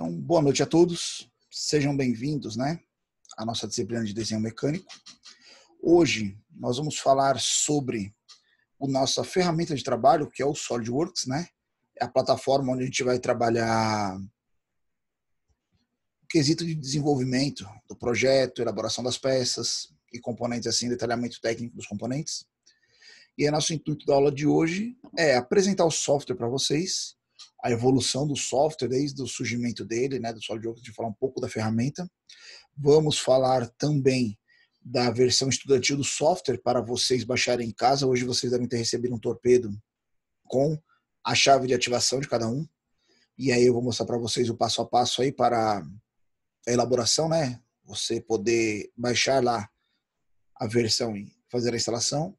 Então, boa noite a todos. Sejam bem-vindos, né, à nossa disciplina de desenho mecânico. Hoje nós vamos falar sobre a nossa ferramenta de trabalho, que é o SolidWorks, né? É a plataforma onde a gente vai trabalhar o quesito de desenvolvimento do projeto, elaboração das peças e componentes assim, detalhamento técnico dos componentes. E o nosso intuito da aula de hoje é apresentar o software para vocês a evolução do software desde o surgimento dele, né, do SolidWorks, de falar um pouco da ferramenta. Vamos falar também da versão estudantil do software para vocês baixarem em casa. Hoje vocês devem ter recebido um torpedo com a chave de ativação de cada um. E aí eu vou mostrar para vocês o passo a passo aí para a elaboração, né? Você poder baixar lá a versão e fazer a instalação.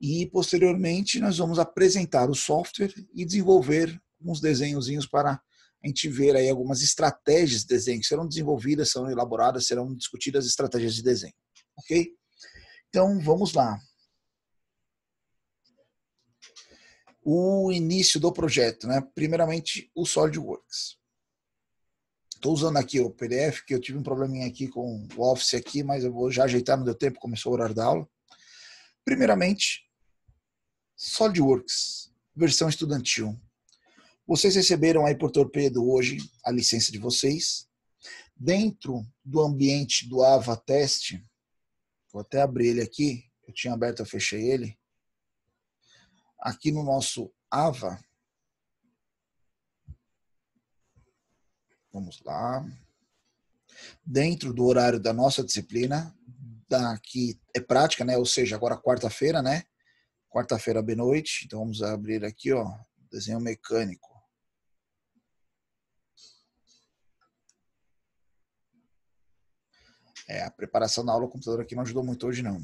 E posteriormente nós vamos apresentar o software e desenvolver alguns desenhozinhos para a gente ver aí algumas estratégias de desenho que serão desenvolvidas, serão elaboradas, serão discutidas estratégias de desenho, ok? Então vamos lá. O início do projeto, né? Primeiramente o SolidWorks. Estou usando aqui o PDF, que eu tive um probleminha aqui com o Office aqui, mas eu vou já ajeitar, não deu tempo, começou o horário da aula. Primeiramente, SolidWorks, versão estudantil. Vocês receberam aí por torpedo hoje a licença de vocês. Dentro do ambiente do AVA Test, vou até abrir ele aqui, eu tinha aberto, eu fechei ele. Aqui no nosso AVA, vamos lá. Dentro do horário da nossa disciplina, daqui é prática, né? Ou seja, agora quarta-feira, né? Quarta-feira, bem noite. Então vamos abrir aqui, ó, desenho mecânico. É, a preparação da aula do computador aqui não ajudou muito hoje, não.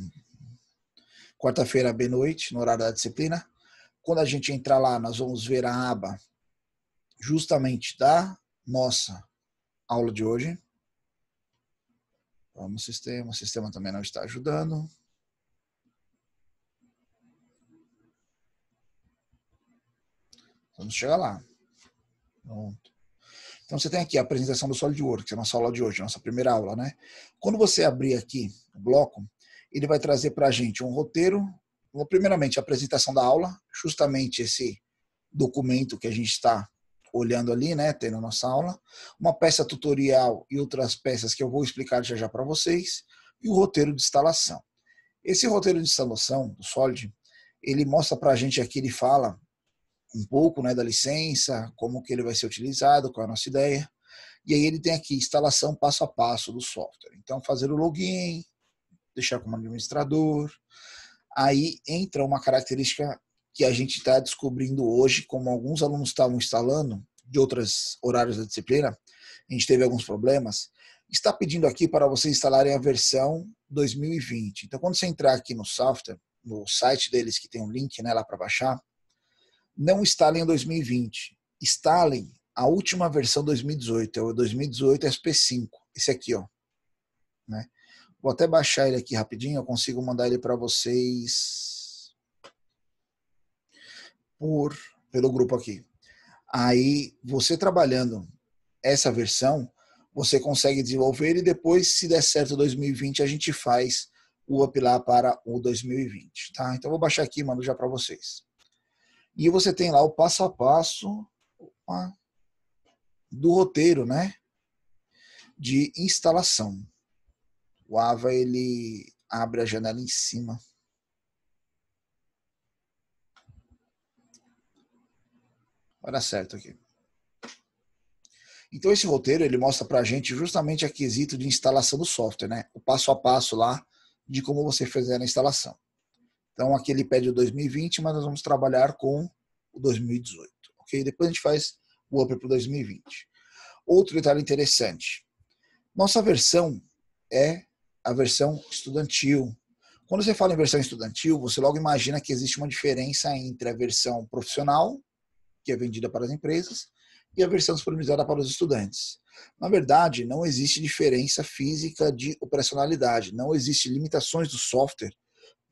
Quarta-feira, bem noite, no horário da disciplina. Quando a gente entrar lá, nós vamos ver a aba justamente da nossa aula de hoje. Vamos, sistema. O sistema também não está ajudando. Vamos chegar lá. Pronto. Então você tem aqui a apresentação do SolidWorks, é a nossa aula de hoje, a nossa primeira aula, né? Quando você abrir aqui o bloco, ele vai trazer para a gente um roteiro, primeiramente a apresentação da aula, justamente esse documento que a gente está olhando ali, né, tendo a nossa aula, uma peça tutorial e outras peças que eu vou explicar já já para vocês, e o roteiro de instalação. Esse roteiro de instalação do Solid, ele mostra para a gente aqui, ele fala um pouco né, da licença, como que ele vai ser utilizado, qual é a nossa ideia. E aí ele tem aqui instalação passo a passo do software. Então, fazer o login, deixar como administrador. Aí entra uma característica que a gente está descobrindo hoje, como alguns alunos estavam instalando de outros horários da disciplina, a gente teve alguns problemas. Está pedindo aqui para vocês instalarem a versão 2020. Então, quando você entrar aqui no software, no site deles que tem um link né, lá para baixar, não Stalin 2020. Stalin, a última versão 2018, é o 2018 SP5, esse aqui, ó. Né? Vou até baixar ele aqui rapidinho, eu consigo mandar ele para vocês por pelo grupo aqui. Aí você trabalhando essa versão, você consegue desenvolver e depois, se der certo 2020, a gente faz o up lá para o 2020, tá? Então vou baixar aqui e mando já para vocês. E você tem lá o passo a passo do roteiro, né? De instalação. O AVA ele abre a janela em cima. Vai dar certo aqui. Então esse roteiro ele mostra para a gente justamente a quesito de instalação do software, né? O passo a passo lá de como você fizer a instalação. Então aqui ele pede o 2020, mas nós vamos trabalhar com o 2018, ok? Depois a gente faz o upper para o 2020. Outro detalhe interessante. Nossa versão é a versão estudantil. Quando você fala em versão estudantil, você logo imagina que existe uma diferença entre a versão profissional, que é vendida para as empresas, e a versão disponibilizada para os estudantes. Na verdade, não existe diferença física de operacionalidade, não existe limitações do software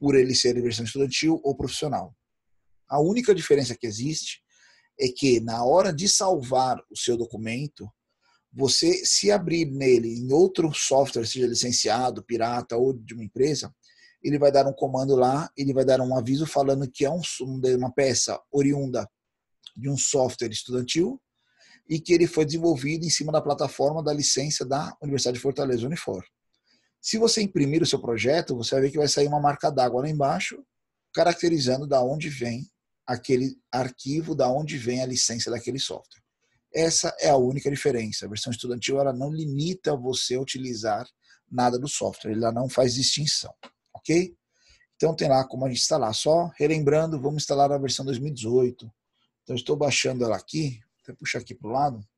por ele ser versão estudantil ou profissional. A única diferença que existe é que na hora de salvar o seu documento, você se abrir nele em outro software, seja licenciado, pirata ou de uma empresa, ele vai dar um comando lá, ele vai dar um aviso falando que é um, uma peça oriunda de um software estudantil e que ele foi desenvolvido em cima da plataforma da licença da Universidade de Fortaleza Unifor. Se você imprimir o seu projeto, você vai ver que vai sair uma marca d'água lá embaixo, caracterizando da onde vem aquele arquivo, da onde vem a licença daquele software. Essa é a única diferença. A versão estudantil ela não limita você a utilizar nada do software, ela não faz distinção, ok? Então tem lá como a gente instalar. Só relembrando, vamos instalar a versão 2018. Então estou baixando ela aqui, até puxar aqui para o lado,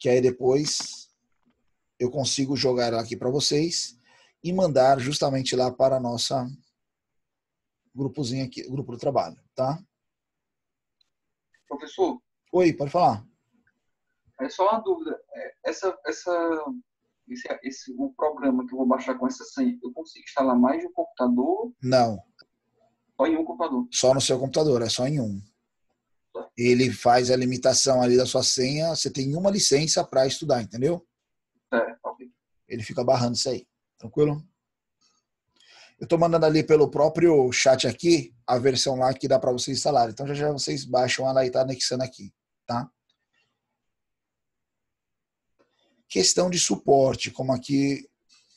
que aí depois eu consigo jogar ela aqui para vocês e mandar justamente lá para a nossa grupozinho aqui, grupo do trabalho, tá? Professor. Oi, pode falar. É só uma dúvida. É, essa, essa, esse, esse, o programa que eu vou baixar com essa senha, eu consigo instalar mais de um computador? Não. Só em um computador? Só no seu computador, é só em um. Ele faz a limitação ali da sua senha, você tem uma licença para estudar, entendeu? É, Ele fica barrando isso aí. Tranquilo? Eu estou mandando ali pelo próprio chat aqui a versão lá que dá para vocês instalar. Então já já vocês baixam ela e tá anexando aqui, tá? Questão de suporte, como aqui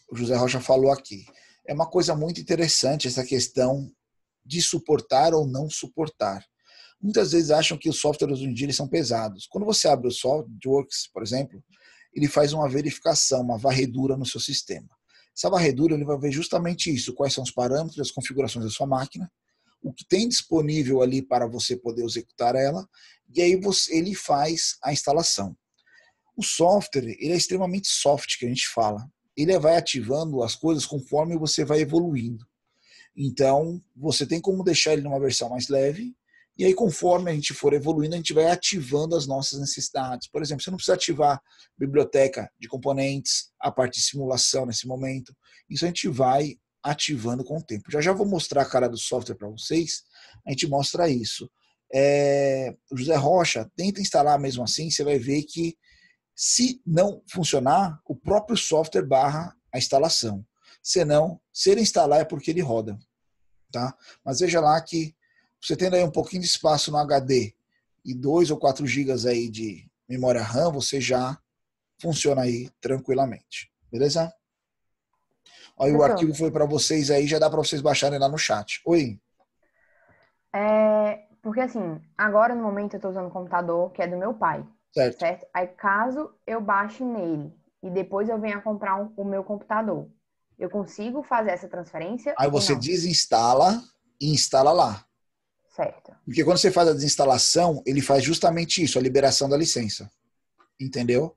o José Rocha falou aqui. É uma coisa muito interessante essa questão de suportar ou não suportar. Muitas vezes acham que os softwares hoje em dia são pesados. Quando você abre o SolidWorks, por exemplo, ele faz uma verificação, uma varredura no seu sistema. Essa varredura ele vai ver justamente isso, quais são os parâmetros, as configurações da sua máquina, o que tem disponível ali para você poder executar ela, e aí você, ele faz a instalação. O software, ele é extremamente soft, que a gente fala. Ele vai ativando as coisas conforme você vai evoluindo. Então, você tem como deixar ele numa versão mais leve, e aí, conforme a gente for evoluindo, a gente vai ativando as nossas necessidades. Por exemplo, você não precisa ativar biblioteca de componentes, a parte de simulação nesse momento. Isso a gente vai ativando com o tempo. Já já vou mostrar a cara do software para vocês. A gente mostra isso. É, José Rocha, tenta instalar mesmo assim, você vai ver que se não funcionar, o próprio software barra a instalação. Se não, se ele instalar é porque ele roda. Tá? Mas veja lá que você tendo aí um pouquinho de espaço no HD e 2 ou 4 GB aí de memória RAM, você já funciona aí tranquilamente. Beleza? Aí o arquivo foi para vocês aí, já dá para vocês baixarem lá no chat. Oi. É, porque assim, agora no momento eu estou usando o computador que é do meu pai. Certo. certo. Aí caso eu baixe nele e depois eu venha comprar um, o meu computador, eu consigo fazer essa transferência? Aí você não? desinstala e instala lá. Certo. Porque quando você faz a desinstalação, ele faz justamente isso, a liberação da licença. Entendeu?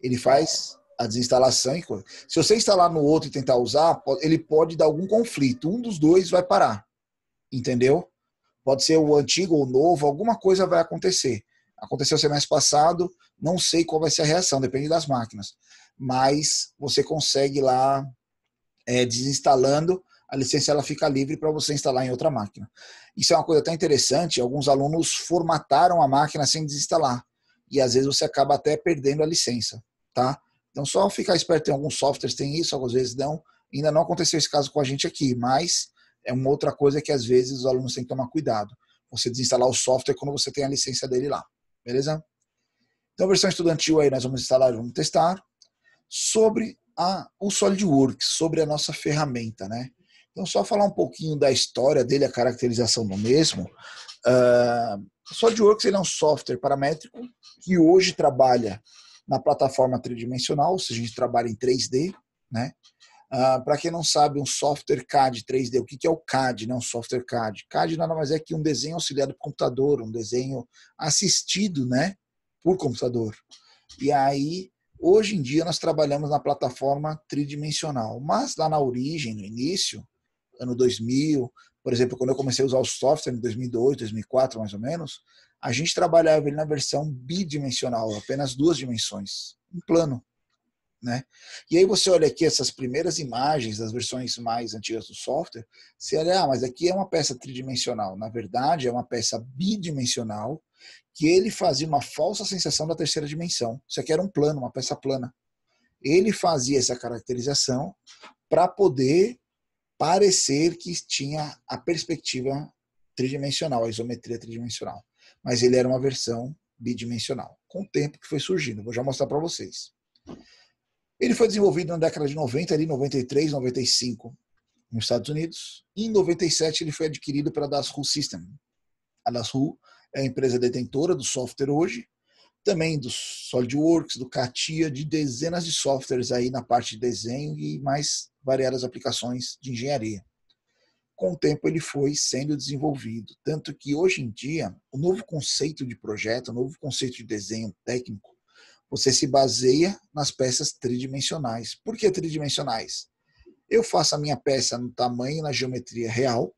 Ele faz a desinstalação e coisa. Se você instalar no outro e tentar usar, ele pode dar algum conflito. Um dos dois vai parar. Entendeu? Pode ser o antigo ou o novo, alguma coisa vai acontecer. Aconteceu semestre passado, não sei qual vai ser a reação, depende das máquinas. Mas você consegue lá é, desinstalando, a licença ela fica livre para você instalar em outra máquina. Isso é uma coisa até interessante. Alguns alunos formataram a máquina sem desinstalar. E às vezes você acaba até perdendo a licença, tá? Então só ficar esperto Tem alguns softwares tem isso, algumas vezes não. Ainda não aconteceu esse caso com a gente aqui, mas é uma outra coisa que às vezes os alunos têm que tomar cuidado. Você desinstalar o software quando você tem a licença dele lá, beleza? Então, versão estudantil aí nós vamos instalar, vamos testar sobre a, o SolidWorks, sobre a nossa ferramenta, né? Então, só falar um pouquinho da história dele, a caracterização do mesmo. Uh, ah, SolidWorks ele é um software paramétrico que hoje trabalha na plataforma tridimensional, ou seja, a gente trabalha em 3D. Né? Uh, ah, Para quem não sabe, um software CAD 3D, o que, que é o CAD, né? um software CAD? CAD nada mais é que um desenho auxiliado por computador, um desenho assistido né? por computador. E aí, hoje em dia, nós trabalhamos na plataforma tridimensional, mas lá na origem, no início, ano 2000. Por exemplo, quando eu comecei a usar o software em 2002, 2004, mais ou menos, a gente trabalhava ele na versão bidimensional, apenas duas dimensões, um plano. Né? E aí você olha aqui essas primeiras imagens das versões mais antigas do software, você olha, ah, mas aqui é uma peça tridimensional. Na verdade, é uma peça bidimensional que ele fazia uma falsa sensação da terceira dimensão. Isso aqui era um plano, uma peça plana. Ele fazia essa caracterização para poder parecer que tinha a perspectiva tridimensional, a isometria tridimensional. Mas ele era uma versão bidimensional, com o tempo que foi surgindo. Vou já mostrar para vocês. Ele foi desenvolvido na década de 90, ali 93, 95, nos Estados Unidos. E em 97 ele foi adquirido pela Dassault System. A Dassault é a empresa detentora do software hoje, também do SolidWorks, do CATIA, de dezenas de softwares aí na parte de desenho e mais variadas aplicações de engenharia. Com o tempo, ele foi sendo desenvolvido, tanto que hoje em dia, o novo conceito de projeto, o novo conceito de desenho técnico, você se baseia nas peças tridimensionais. Por que tridimensionais? Eu faço a minha peça no tamanho e na geometria real.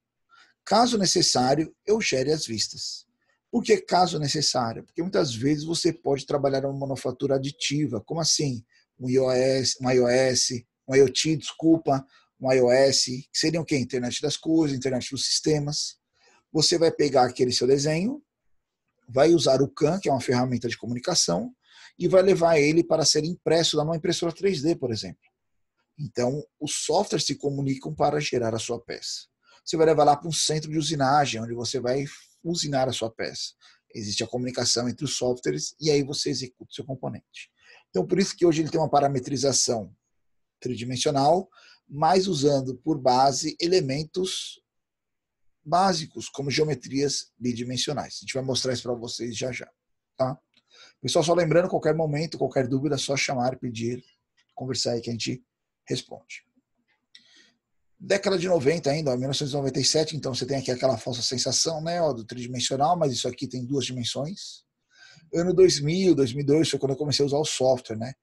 Caso necessário, eu gere as vistas. Por que caso necessário? Porque muitas vezes você pode trabalhar uma manufatura aditiva, como assim? Um iOS, uma iOS, um IoT, desculpa, um iOS, que seriam o quê? Internet das coisas, internet dos sistemas. Você vai pegar aquele seu desenho, vai usar o CAN, que é uma ferramenta de comunicação, e vai levar ele para ser impresso numa impressora 3D, por exemplo. Então, os softwares se comunicam para gerar a sua peça. Você vai levar lá para um centro de usinagem, onde você vai usinar a sua peça. Existe a comunicação entre os softwares e aí você executa o seu componente. Então, por isso que hoje ele tem uma parametrização tridimensional, mas usando por base elementos básicos, como geometrias bidimensionais. A gente vai mostrar isso para vocês já já. Tá? Pessoal, só lembrando, qualquer momento, qualquer dúvida, é só chamar, pedir, conversar aí que a gente responde. Década de 90 ainda, 1997, então você tem aqui aquela falsa sensação né, ó, do tridimensional, mas isso aqui tem duas dimensões. Ano 2000, 2002 foi quando eu comecei a usar o software, né?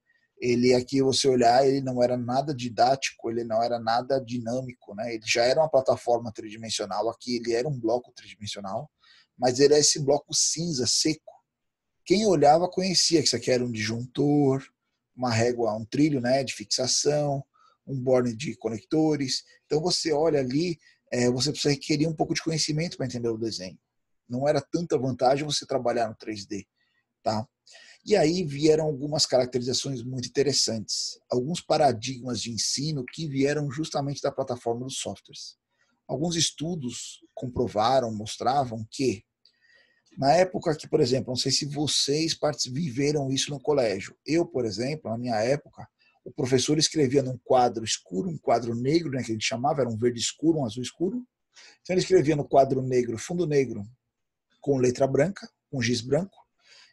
ele aqui é você olhar, ele não era nada didático, ele não era nada dinâmico, né? Ele já era uma plataforma tridimensional, aqui ele era um bloco tridimensional, mas ele é esse bloco cinza seco. Quem olhava conhecia que isso aqui era um disjuntor, uma régua, um trilho, né, de fixação, um borne de conectores. Então você olha ali, é, você precisa requerir um pouco de conhecimento para entender o desenho. Não era tanta vantagem você trabalhar no 3D, tá? E aí vieram algumas caracterizações muito interessantes, alguns paradigmas de ensino que vieram justamente da plataforma dos softwares. Alguns estudos comprovaram, mostravam que na época que, por exemplo, não sei se vocês viveram isso no colégio. Eu, por exemplo, na minha época, o professor escrevia num quadro escuro, um quadro negro, né, que a gente chamava, era um verde escuro, um azul escuro. Então ele escrevia no quadro negro, fundo negro, com letra branca, com giz branco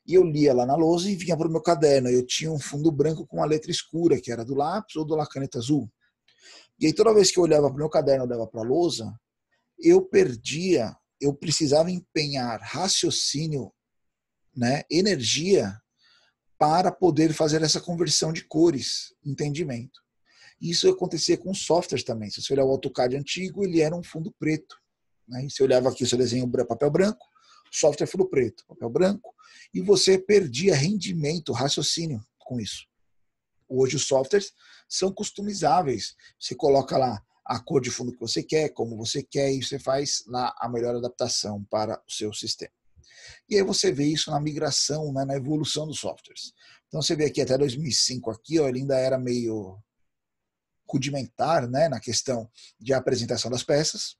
e eu lia lá na lousa e vinha para o meu caderno. Eu tinha um fundo branco com uma letra escura, que era do lápis ou da caneta azul. E aí toda vez que eu olhava para o meu caderno, olhava para a lousa, eu perdia, eu precisava empenhar raciocínio, né, energia para poder fazer essa conversão de cores, entendimento. Isso acontecia com softwares também. Se você olhar o AutoCAD antigo, ele era um fundo preto. Né? E você olhava aqui o seu desenho papel branco, software é full preto, papel branco, e você perdia rendimento, raciocínio com isso. Hoje os softwares são customizáveis. Você coloca lá a cor de fundo que você quer, como você quer, e você faz lá a melhor adaptação para o seu sistema. E aí você vê isso na migração, né, na evolução dos softwares. Então você vê aqui até 2005 aqui, ó, ele ainda era meio rudimentar, né, na questão de apresentação das peças.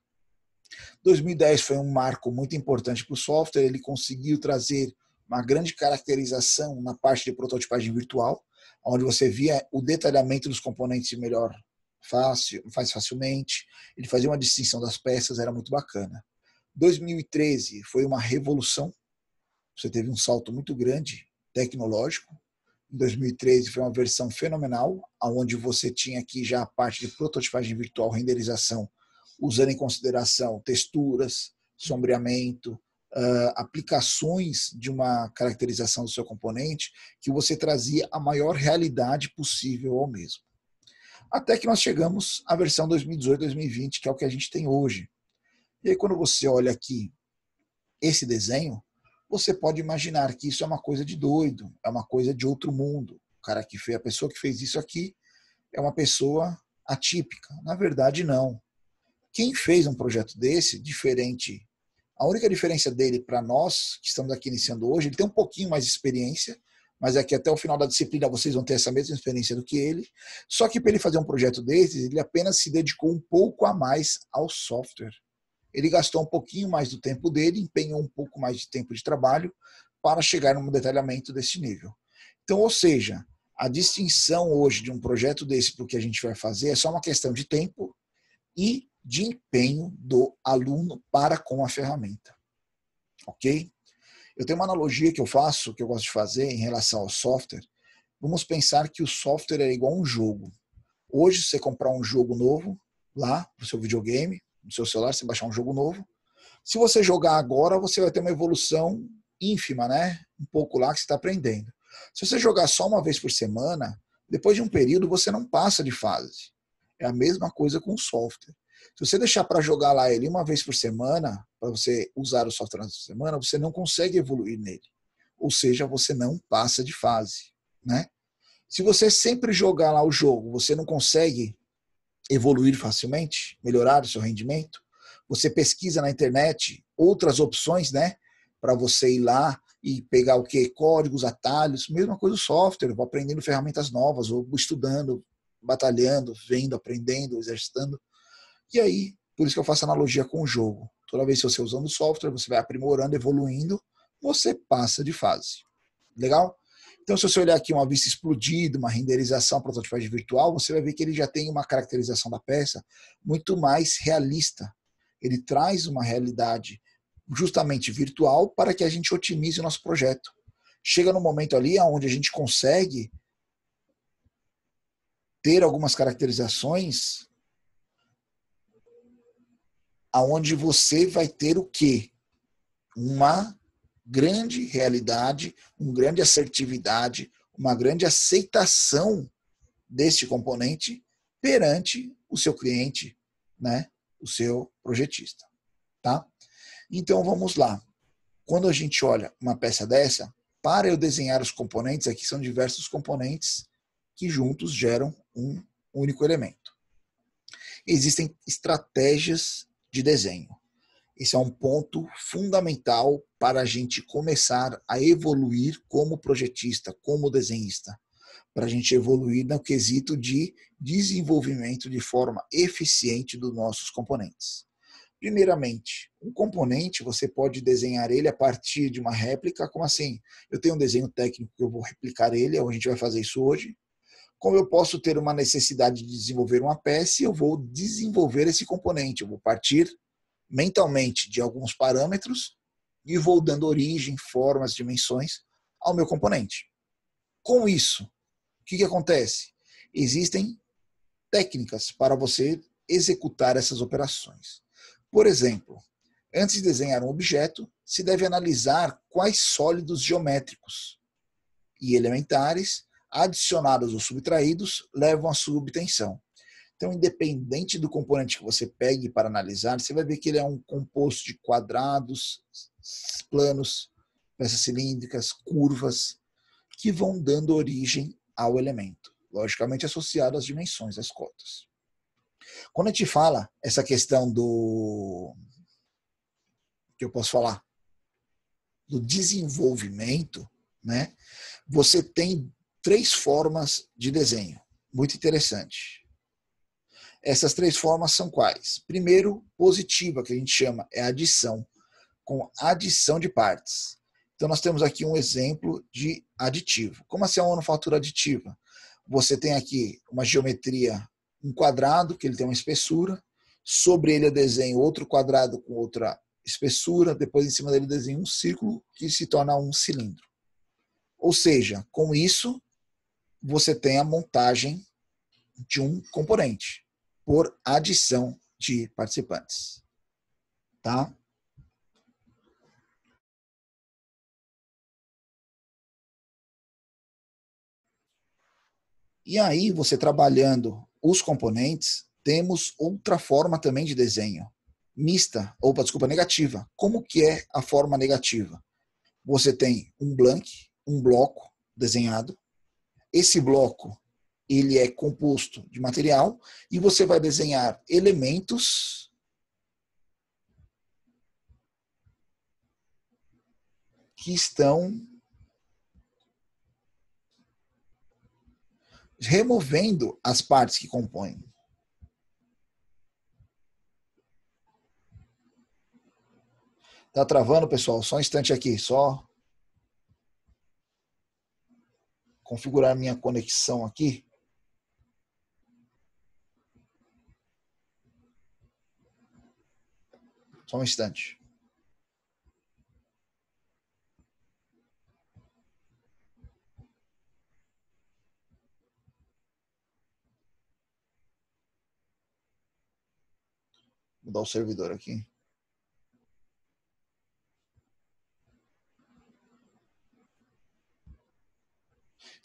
2010 foi um marco muito importante para o software, ele conseguiu trazer uma grande caracterização na parte de prototipagem virtual, onde você via o detalhamento dos componentes melhor fácil, faz facilmente, ele fazia uma distinção das peças, era muito bacana. 2013 foi uma revolução, você teve um salto muito grande tecnológico. Em 2013 foi uma versão fenomenal, onde você tinha aqui já a parte de prototipagem virtual, renderização usando em consideração texturas, sombreamento, uh, aplicações de uma caracterização do seu componente, que você trazia a maior realidade possível ao mesmo. Até que nós chegamos à versão 2018-2020, que é o que a gente tem hoje. E aí, quando você olha aqui esse desenho, você pode imaginar que isso é uma coisa de doido, é uma coisa de outro mundo. O cara que fez, a pessoa que fez isso aqui é uma pessoa atípica. Na verdade, não quem fez um projeto desse, diferente, a única diferença dele para nós, que estamos aqui iniciando hoje, ele tem um pouquinho mais de experiência, mas é que até o final da disciplina vocês vão ter essa mesma experiência do que ele. Só que para ele fazer um projeto desses, ele apenas se dedicou um pouco a mais ao software. Ele gastou um pouquinho mais do tempo dele, empenhou um pouco mais de tempo de trabalho para chegar num detalhamento desse nível. Então, ou seja, a distinção hoje de um projeto desse para o que a gente vai fazer é só uma questão de tempo e de empenho do aluno para com a ferramenta. Ok? Eu tenho uma analogia que eu faço, que eu gosto de fazer em relação ao software. Vamos pensar que o software é igual a um jogo. Hoje, você comprar um jogo novo lá no seu videogame, no seu celular, você baixar um jogo novo. Se você jogar agora, você vai ter uma evolução ínfima, né? Um pouco lá que você está aprendendo. Se você jogar só uma vez por semana, depois de um período você não passa de fase. É a mesma coisa com o software. Se você deixar para jogar lá ele uma vez por semana, para você usar o software por semana, você não consegue evoluir nele. Ou seja, você não passa de fase, né? Se você sempre jogar lá o jogo, você não consegue evoluir facilmente, melhorar o seu rendimento. Você pesquisa na internet outras opções, né? Para você ir lá e pegar o que? Códigos, atalhos, mesma coisa o software, vou aprendendo ferramentas novas, vou estudando, batalhando, vendo, aprendendo, exercitando. E aí, por isso que eu faço analogia com o jogo. Toda vez que você usando o software, você vai aprimorando, evoluindo, você passa de fase. Legal? Então, se você olhar aqui uma vista explodida, uma renderização prototipagem virtual, você vai ver que ele já tem uma caracterização da peça muito mais realista. Ele traz uma realidade justamente virtual para que a gente otimize o nosso projeto. Chega no momento ali onde a gente consegue ter algumas caracterizações aonde você vai ter o quê? Uma grande realidade, uma grande assertividade, uma grande aceitação deste componente perante o seu cliente, né? O seu projetista, tá? Então vamos lá. Quando a gente olha uma peça dessa, para eu desenhar os componentes, aqui são diversos componentes que juntos geram um único elemento. Existem estratégias de desenho. Esse é um ponto fundamental para a gente começar a evoluir como projetista, como desenhista, para a gente evoluir no quesito de desenvolvimento de forma eficiente dos nossos componentes. Primeiramente, um componente você pode desenhar ele a partir de uma réplica, como assim? Eu tenho um desenho técnico que eu vou replicar ele, é a gente vai fazer isso hoje como eu posso ter uma necessidade de desenvolver uma peça, eu vou desenvolver esse componente, eu vou partir mentalmente de alguns parâmetros e vou dando origem, formas, dimensões ao meu componente. Com isso, o que, que acontece? Existem técnicas para você executar essas operações. Por exemplo, antes de desenhar um objeto, se deve analisar quais sólidos geométricos e elementares adicionados ou subtraídos levam à subtenção. Então, independente do componente que você pegue para analisar, você vai ver que ele é um composto de quadrados, planos, peças cilíndricas, curvas, que vão dando origem ao elemento, logicamente associado às dimensões, às cotas. Quando a gente fala essa questão do. que eu posso falar? Do desenvolvimento, né? Você tem três formas de desenho. Muito interessante. Essas três formas são quais? Primeiro, positiva, que a gente chama, é adição, com adição de partes. Então, nós temos aqui um exemplo de aditivo. Como assim é uma manufatura aditiva? Você tem aqui uma geometria, um quadrado, que ele tem uma espessura, sobre ele eu desenho outro quadrado com outra espessura, depois em cima dele eu desenho um círculo que se torna um cilindro. Ou seja, com isso, você tem a montagem de um componente por adição de participantes. Tá? E aí, você trabalhando os componentes, temos outra forma também de desenho, mista, ou desculpa, negativa. Como que é a forma negativa? Você tem um blank, um bloco desenhado, esse bloco ele é composto de material e você vai desenhar elementos que estão removendo as partes que compõem. Tá travando, pessoal? Só um instante aqui, só configurar minha conexão aqui. Só um instante. Mudar o servidor aqui.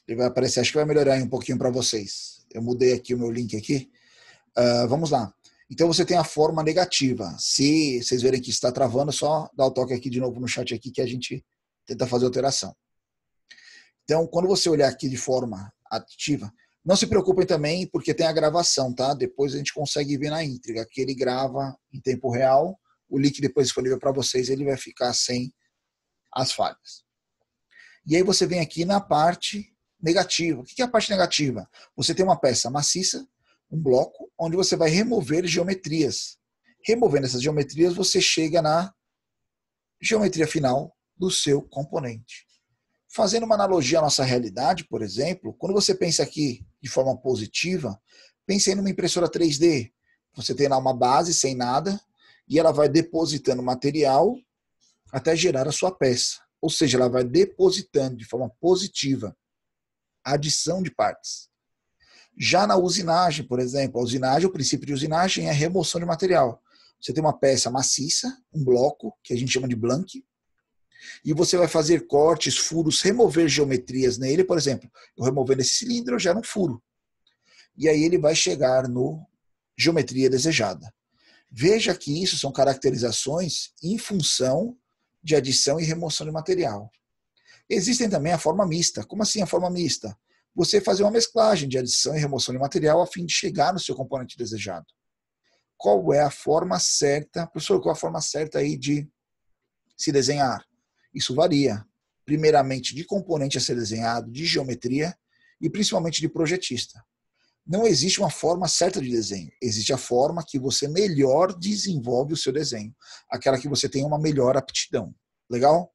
Ele vai aparecer, acho que vai melhorar um pouquinho para vocês. Eu mudei aqui o meu link aqui. Uh, vamos lá. Então você tem a forma negativa. Se vocês verem que está travando, só dá o toque aqui de novo no chat aqui que a gente tenta fazer alteração. Então, quando você olhar aqui de forma ativa, não se preocupem também porque tem a gravação, tá? Depois a gente consegue ver na íntegra que ele grava em tempo real. O link depois disponível para vocês, ele vai ficar sem as falhas. E aí você vem aqui na parte negativa. O que é a parte negativa? Você tem uma peça maciça, um bloco, onde você vai remover geometrias. Removendo essas geometrias, você chega na geometria final do seu componente. Fazendo uma analogia à nossa realidade, por exemplo, quando você pensa aqui de forma positiva, pense em uma impressora 3D. Você tem lá uma base sem nada e ela vai depositando material até gerar a sua peça. Ou seja, ela vai depositando de forma positiva adição de partes. Já na usinagem, por exemplo, a usinagem, o princípio de usinagem é remoção de material. Você tem uma peça maciça, um bloco, que a gente chama de blank, e você vai fazer cortes, furos, remover geometrias nele. Por exemplo, eu removendo esse cilindro, eu gero um furo. E aí ele vai chegar no geometria desejada. Veja que isso são caracterizações em função de adição e remoção de material. Existem também a forma mista. Como assim a forma mista? Você fazer uma mesclagem de adição e remoção de material a fim de chegar no seu componente desejado. Qual é a forma certa, professor? Qual é a forma certa aí de se desenhar? Isso varia, primeiramente de componente a ser desenhado, de geometria e principalmente de projetista. Não existe uma forma certa de desenho, existe a forma que você melhor desenvolve o seu desenho, aquela que você tem uma melhor aptidão. Legal?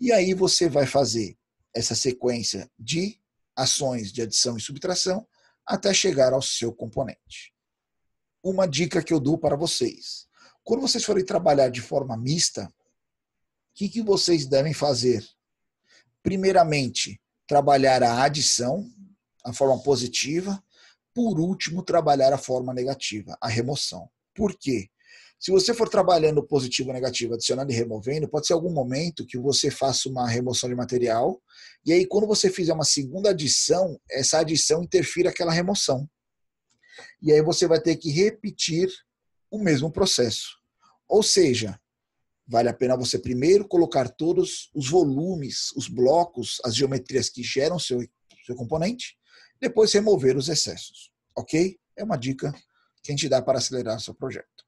E aí você vai fazer essa sequência de ações de adição e subtração até chegar ao seu componente. Uma dica que eu dou para vocês. Quando vocês forem trabalhar de forma mista, o que, que vocês devem fazer? Primeiramente, trabalhar a adição, a forma positiva. Por último, trabalhar a forma negativa, a remoção. Por quê? Se você for trabalhando positivo, negativo, adicionando e removendo, pode ser algum momento que você faça uma remoção de material e aí quando você fizer uma segunda adição, essa adição interfira aquela remoção. E aí você vai ter que repetir o mesmo processo. Ou seja, vale a pena você primeiro colocar todos os volumes, os blocos, as geometrias que geram seu seu componente, depois remover os excessos, ok? É uma dica que a gente dá para acelerar seu projeto.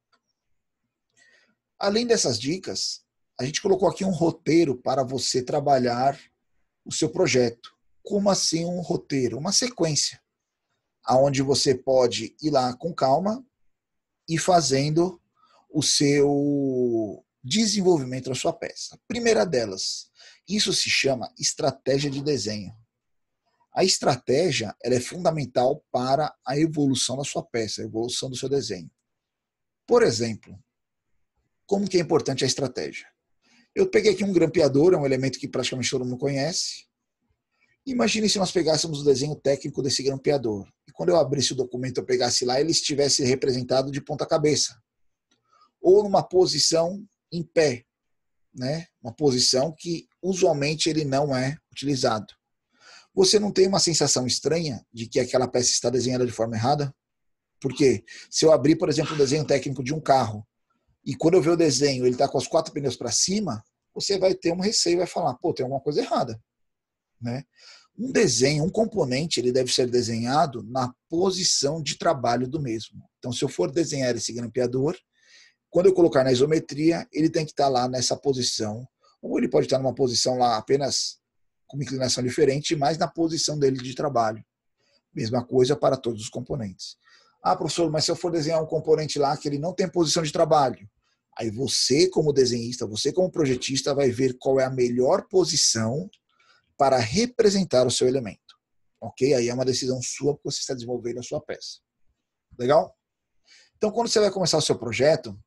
Além dessas dicas, a gente colocou aqui um roteiro para você trabalhar o seu projeto. Como assim um roteiro? Uma sequência, aonde você pode ir lá com calma e fazendo o seu desenvolvimento da sua peça. primeira delas, isso se chama estratégia de desenho. A estratégia ela é fundamental para a evolução da sua peça, a evolução do seu desenho. Por exemplo, como que é importante a estratégia. Eu peguei aqui um grampeador, é um elemento que praticamente todo mundo conhece. Imagine se nós pegássemos o desenho técnico desse grampeador. E quando eu abrisse o documento, eu pegasse lá, ele estivesse representado de ponta cabeça. Ou numa posição em pé, né? Uma posição que usualmente ele não é utilizado. Você não tem uma sensação estranha de que aquela peça está desenhada de forma errada? Porque se eu abrir, por exemplo, o desenho técnico de um carro e quando eu ver o desenho, ele está com os quatro pneus para cima, você vai ter um receio, vai falar, pô, tem alguma coisa errada. Né? Um desenho, um componente, ele deve ser desenhado na posição de trabalho do mesmo. Então, se eu for desenhar esse grampeador, quando eu colocar na isometria, ele tem que estar tá lá nessa posição. Ou ele pode estar tá numa posição lá apenas com uma inclinação diferente, mas na posição dele de trabalho. Mesma coisa para todos os componentes. Ah, professor, mas se eu for desenhar um componente lá que ele não tem posição de trabalho, Aí você, como desenhista, você, como projetista, vai ver qual é a melhor posição para representar o seu elemento. Ok? Aí é uma decisão sua porque você está desenvolvendo a sua peça. Legal? Então, quando você vai começar o seu projeto,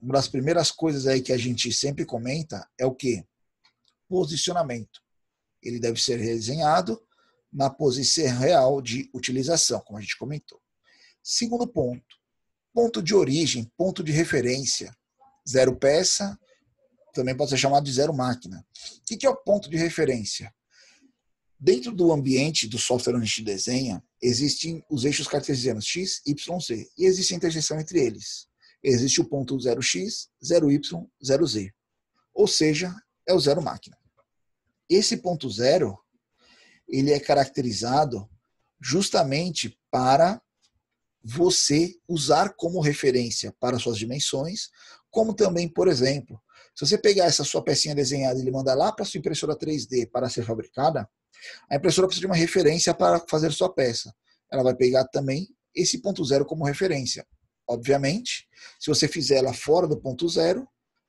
uma das primeiras coisas aí que a gente sempre comenta é o que? Posicionamento. Ele deve ser desenhado na posição real de utilização, como a gente comentou. Segundo ponto, ponto de origem, ponto de referência zero peça, também pode ser chamado de zero máquina. O que, é o ponto de referência? Dentro do ambiente do software onde a gente desenha, existem os eixos cartesianos x, y, z e existe a interseção entre eles. Existe o ponto 0x, 0y, 0z. Ou seja, é o zero máquina. Esse ponto zero ele é caracterizado justamente para você usar como referência para suas dimensões, como também, por exemplo, se você pegar essa sua pecinha desenhada e ele mandar lá para sua impressora 3D para ser fabricada, a impressora precisa de uma referência para fazer sua peça. Ela vai pegar também esse ponto zero como referência. Obviamente, se você fizer ela fora do ponto zero,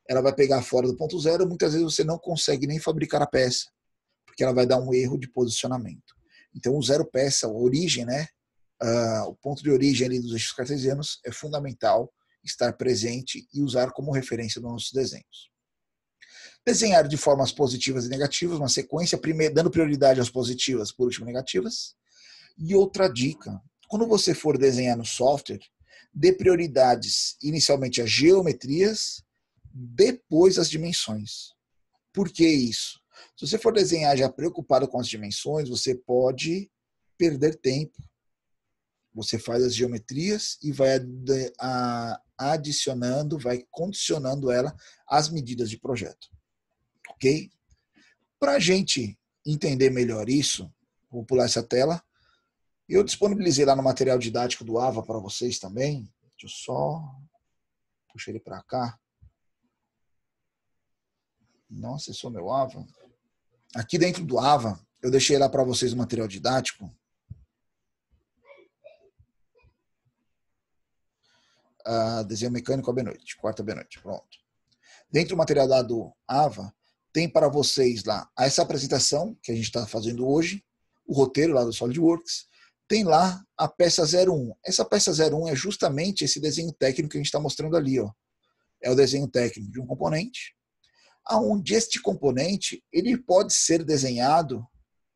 ela vai pegar fora do ponto zero, muitas vezes você não consegue nem fabricar a peça, porque ela vai dar um erro de posicionamento. Então, o zero peça, a origem, né, uh, o ponto de origem ali dos eixos cartesianos, é fundamental estar presente e usar como referência nos nossos desenhos. Desenhar de formas positivas e negativas, uma sequência, primeiro, dando prioridade às positivas, por último, negativas. E outra dica: quando você for desenhar no software, dê prioridades inicialmente às geometrias, depois às dimensões. Por que isso? Se você for desenhar já preocupado com as dimensões, você pode perder tempo você faz as geometrias e vai adicionando, vai condicionando ela às medidas de projeto. Ok? Para a gente entender melhor isso, vou pular essa tela. Eu disponibilizei lá no material didático do AVA para vocês também. Deixa eu só Puxa ele para cá. Nossa, esse é o meu AVA. Aqui dentro do AVA, eu deixei lá para vocês o material didático uh, desenho mecânico à meia-noite, quarta meia-noite, pronto. Dentro do material lá do AVA, tem para vocês lá essa apresentação que a gente está fazendo hoje, o roteiro lá do SolidWorks, tem lá a peça 01. Essa peça 01 é justamente esse desenho técnico que a gente está mostrando ali. Ó. É o desenho técnico de um componente, aonde este componente ele pode ser desenhado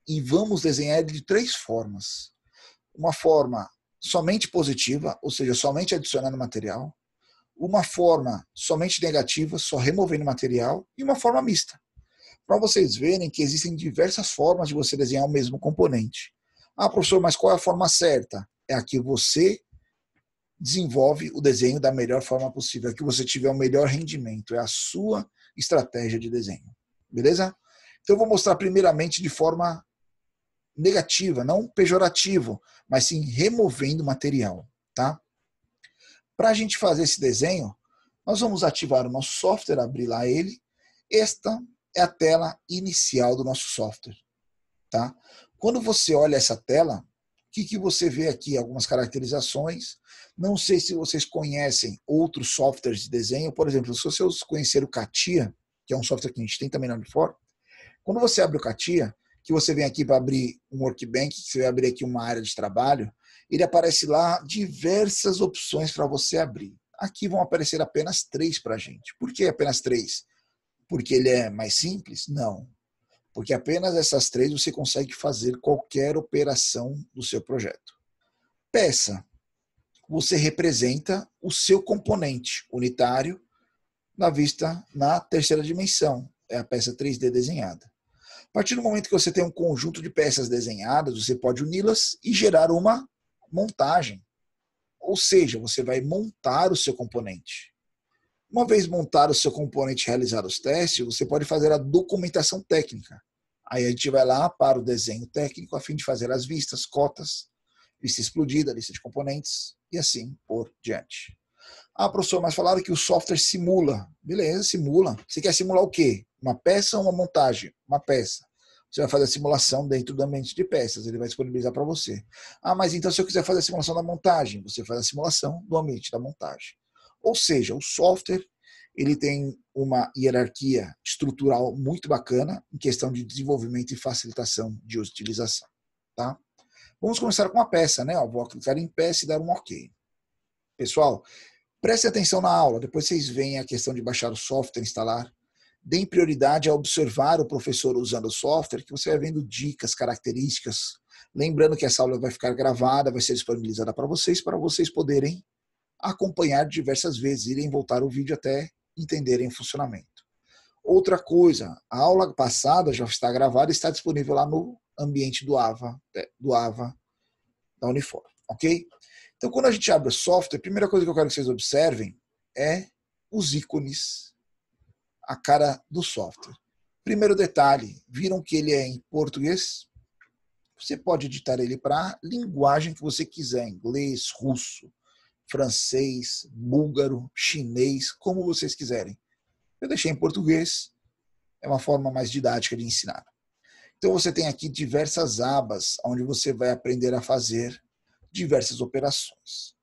e vamos desenhar ele de três formas. Uma forma somente positiva, ou seja, somente adicionando material, uma forma somente negativa, só removendo material, e uma forma mista. Para vocês verem que existem diversas formas de você desenhar o mesmo componente. Ah, professor, mas qual é a forma certa? É a que você desenvolve o desenho da melhor forma possível, a que você tiver o melhor rendimento, é a sua estratégia de desenho. Beleza? Então eu vou mostrar primeiramente de forma negativa, não pejorativo, mas sim removendo material, tá? Para a gente fazer esse desenho, nós vamos ativar o nosso software, abrir lá ele. Esta é a tela inicial do nosso software, tá? Quando você olha essa tela, o que, que você vê aqui? Algumas caracterizações. Não sei se vocês conhecem outros softwares de desenho. Por exemplo, se vocês conhecer o Katia, que é um software que a gente tem também na Unifor, quando você abre o Katia, que você vem aqui para abrir um workbank, que você vai abrir aqui uma área de trabalho, ele aparece lá diversas opções para você abrir. Aqui vão aparecer apenas três para a gente. Por que apenas três? Porque ele é mais simples? Não. Porque apenas essas três você consegue fazer qualquer operação do seu projeto. Peça. Você representa o seu componente unitário na vista na terceira dimensão. É a peça 3D desenhada partir do momento que você tem um conjunto de peças desenhadas, você pode uni-las e gerar uma montagem. Ou seja, você vai montar o seu componente. Uma vez montado o seu componente e realizado os testes, você pode fazer a documentação técnica. Aí a gente vai lá para o desenho técnico a fim de fazer as vistas, cotas, vista explodida, lista de componentes e assim por diante. Ah, professor, mas falaram que o software simula. Beleza, simula. Você quer simular o quê? uma peça ou uma montagem? Uma peça. Você vai fazer a simulação dentro do ambiente de peças, ele vai disponibilizar para você. Ah, mas então se eu quiser fazer a simulação da montagem, você faz a simulação do ambiente da montagem. Ou seja, o software ele tem uma hierarquia estrutural muito bacana em questão de desenvolvimento e facilitação de utilização. Tá? Vamos começar com a peça, né? Ó, vou clicar em peça e dar um OK. Pessoal, preste atenção na aula, depois vocês veem a questão de baixar o software, instalar deem prioridade a observar o professor usando o software, que você vai vendo dicas, características. Lembrando que essa aula vai ficar gravada, vai ser disponibilizada para vocês, para vocês poderem acompanhar diversas vezes, irem voltar o vídeo até entenderem o funcionamento. Outra coisa, a aula passada já está gravada e está disponível lá no ambiente do AVA, é, do AVA da Unifor, ok? Então, quando a gente abre o software, a primeira coisa que eu quero que vocês observem é os ícones a cara do software. Primeiro detalhe, viram que ele é em português? Você pode editar ele para a linguagem que você quiser, inglês, russo, francês, búlgaro, chinês, como vocês quiserem. Eu deixei em português, é uma forma mais didática de ensinar. Então você tem aqui diversas abas onde você vai aprender a fazer diversas operações.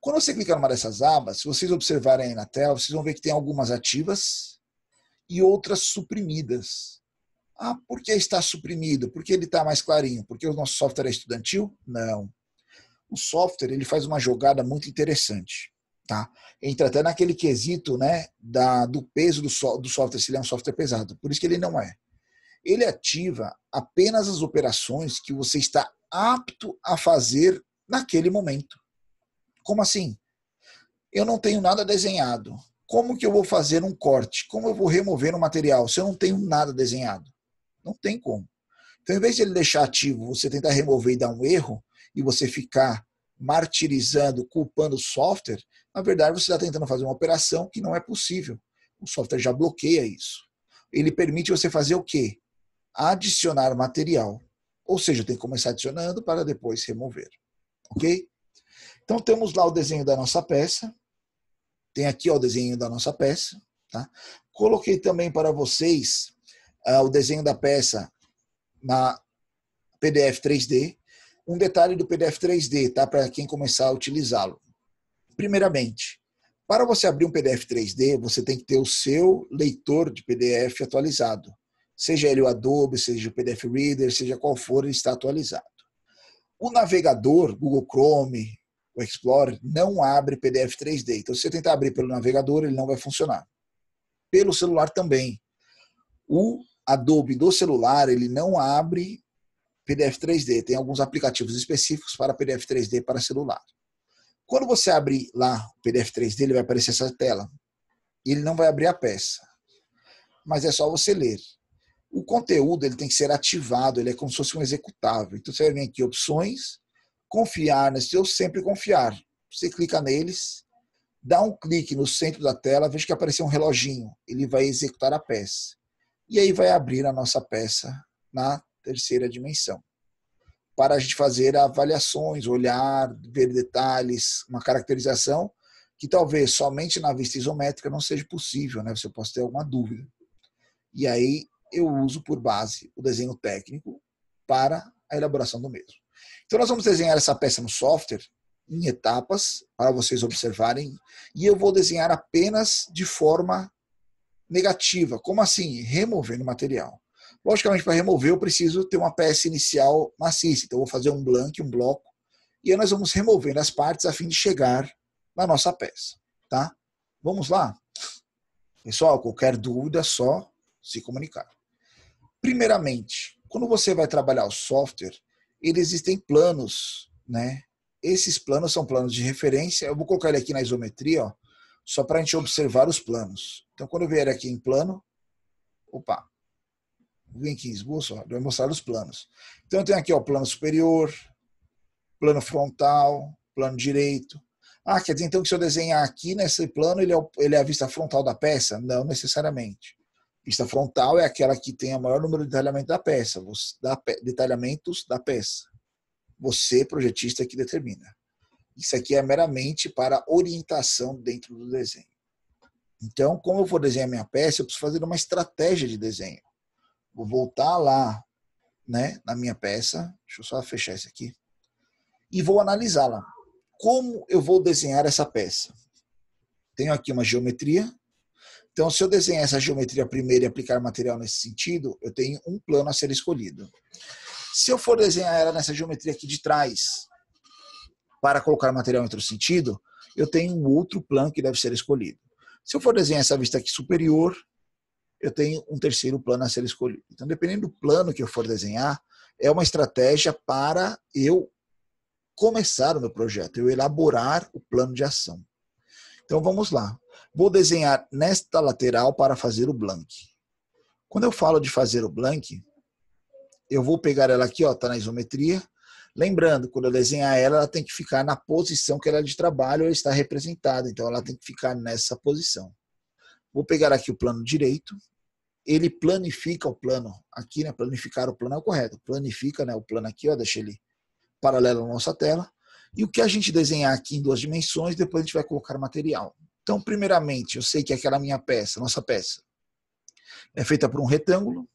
Quando você clicar numa dessas abas, se vocês observarem aí na tela, vocês vão ver que tem algumas ativas e outras suprimidas. Ah, por que está suprimido? Por que ele está mais clarinho? Porque o nosso software é estudantil? Não. O software ele faz uma jogada muito interessante. Tá? Entra até naquele quesito né, da, do peso do, so, do software, se ele é um software pesado. Por isso que ele não é. Ele ativa apenas as operações que você está apto a fazer naquele momento. Como assim? Eu não tenho nada desenhado. Como que eu vou fazer um corte? Como eu vou remover um material se eu não tenho nada desenhado? Não tem como. Então, em vez de ele deixar ativo, você tentar remover e dar um erro, e você ficar martirizando, culpando o software, na verdade você está tentando fazer uma operação que não é possível. O software já bloqueia isso. Ele permite você fazer o quê? Adicionar material. Ou seja, tem que começar adicionando para depois remover. Ok? Então temos lá o desenho da nossa peça. Tem aqui ó, o desenho da nossa peça. Tá? Coloquei também para vocês ah, o desenho da peça na PDF 3D. Um detalhe do PDF 3D, tá? Para quem começar a utilizá-lo. Primeiramente, para você abrir um PDF 3D, você tem que ter o seu leitor de PDF atualizado. Seja ele o Adobe, seja o PDF Reader, seja qual for, ele está atualizado. O navegador, Google Chrome, o Explorer não abre PDF 3D. Então, se você tentar abrir pelo navegador, ele não vai funcionar. Pelo celular também. O Adobe do celular, ele não abre PDF 3D. Tem alguns aplicativos específicos para PDF 3D para celular. Quando você abrir lá o PDF 3D, ele vai aparecer essa tela. ele não vai abrir a peça. Mas é só você ler. O conteúdo ele tem que ser ativado, ele é como se fosse um executável. Então você vai vir aqui opções, Confiar nesse né? eu sempre confiar. Você clica neles, dá um clique no centro da tela, veja que apareceu um reloginho. Ele vai executar a peça. E aí vai abrir a nossa peça na terceira dimensão. Para a gente fazer avaliações, olhar, ver detalhes, uma caracterização que talvez somente na vista isométrica não seja possível, né? Você possa ter alguma dúvida. E aí eu uso por base o desenho técnico para a elaboração do mesmo. Então, nós vamos desenhar essa peça no software em etapas para vocês observarem e eu vou desenhar apenas de forma negativa. Como assim? Removendo material. Logicamente, para remover, eu preciso ter uma peça inicial maciça. Então, eu vou fazer um blank, um bloco, e aí nós vamos removendo as partes a fim de chegar na nossa peça. Tá? Vamos lá? Pessoal, qualquer dúvida, só se comunicar. Primeiramente, quando você vai trabalhar o software, ele existem planos, né? Esses planos são planos de referência. Eu vou colocar ele aqui na isometria, ó, só para a gente observar os planos. Então, quando eu vier aqui em plano, opa, vem aqui em esboço, ó, vai mostrar os planos. Então, eu tenho aqui o plano superior, plano frontal, plano direito. Ah, quer dizer então que se eu desenhar aqui nesse plano, ele é, o, ele é a vista frontal da peça? Não necessariamente. Pista frontal é aquela que tem o maior número de detalhamento da peça, da, detalhamentos da peça. Você, projetista, é que determina. Isso aqui é meramente para orientação dentro do desenho. Então, como eu vou desenhar minha peça, eu preciso fazer uma estratégia de desenho. Vou voltar lá, né, na minha peça. Deixa eu só fechar isso aqui. E vou analisá-la. Como eu vou desenhar essa peça? Tenho aqui uma geometria então, se eu desenhar essa geometria primeiro e aplicar material nesse sentido, eu tenho um plano a ser escolhido. Se eu for desenhar ela nessa geometria aqui de trás, para colocar material em outro sentido, eu tenho um outro plano que deve ser escolhido. Se eu for desenhar essa vista aqui superior, eu tenho um terceiro plano a ser escolhido. Então, dependendo do plano que eu for desenhar, é uma estratégia para eu começar o meu projeto, eu elaborar o plano de ação. Então vamos lá. Vou desenhar nesta lateral para fazer o blank. Quando eu falo de fazer o blank, eu vou pegar ela aqui, ó, tá na isometria. Lembrando, quando eu desenhar ela, ela tem que ficar na posição que ela é de trabalho, ela está representada, então ela tem que ficar nessa posição. Vou pegar aqui o plano direito, ele planifica o plano aqui, né? Planificar o plano é o correto. Planifica, né? O plano aqui, ó, deixa ele paralelo à nossa tela. E o que a gente desenhar aqui em duas dimensões, depois a gente vai colocar material. Então, primeiramente, eu sei que aquela minha peça, nossa peça, é feita por um retângulo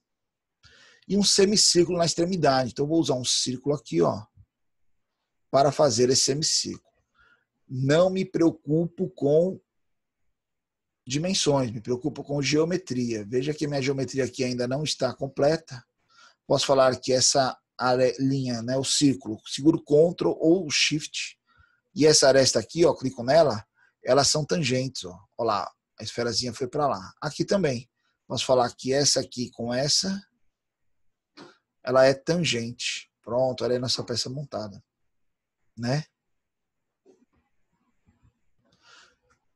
e um semicírculo na extremidade. Então, eu vou usar um círculo aqui, ó, para fazer esse semicírculo. Não me preocupo com dimensões, me preocupo com geometria. Veja que minha geometria aqui ainda não está completa. Posso falar que essa a linha, né, o círculo, seguro Ctrl ou Shift. E essa aresta aqui, ó, clico nela, elas são tangentes, ó. Olha lá, a esferazinha foi para lá. Aqui também. Posso falar que essa aqui com essa, ela é tangente. Pronto, olha aí nossa peça montada. Né?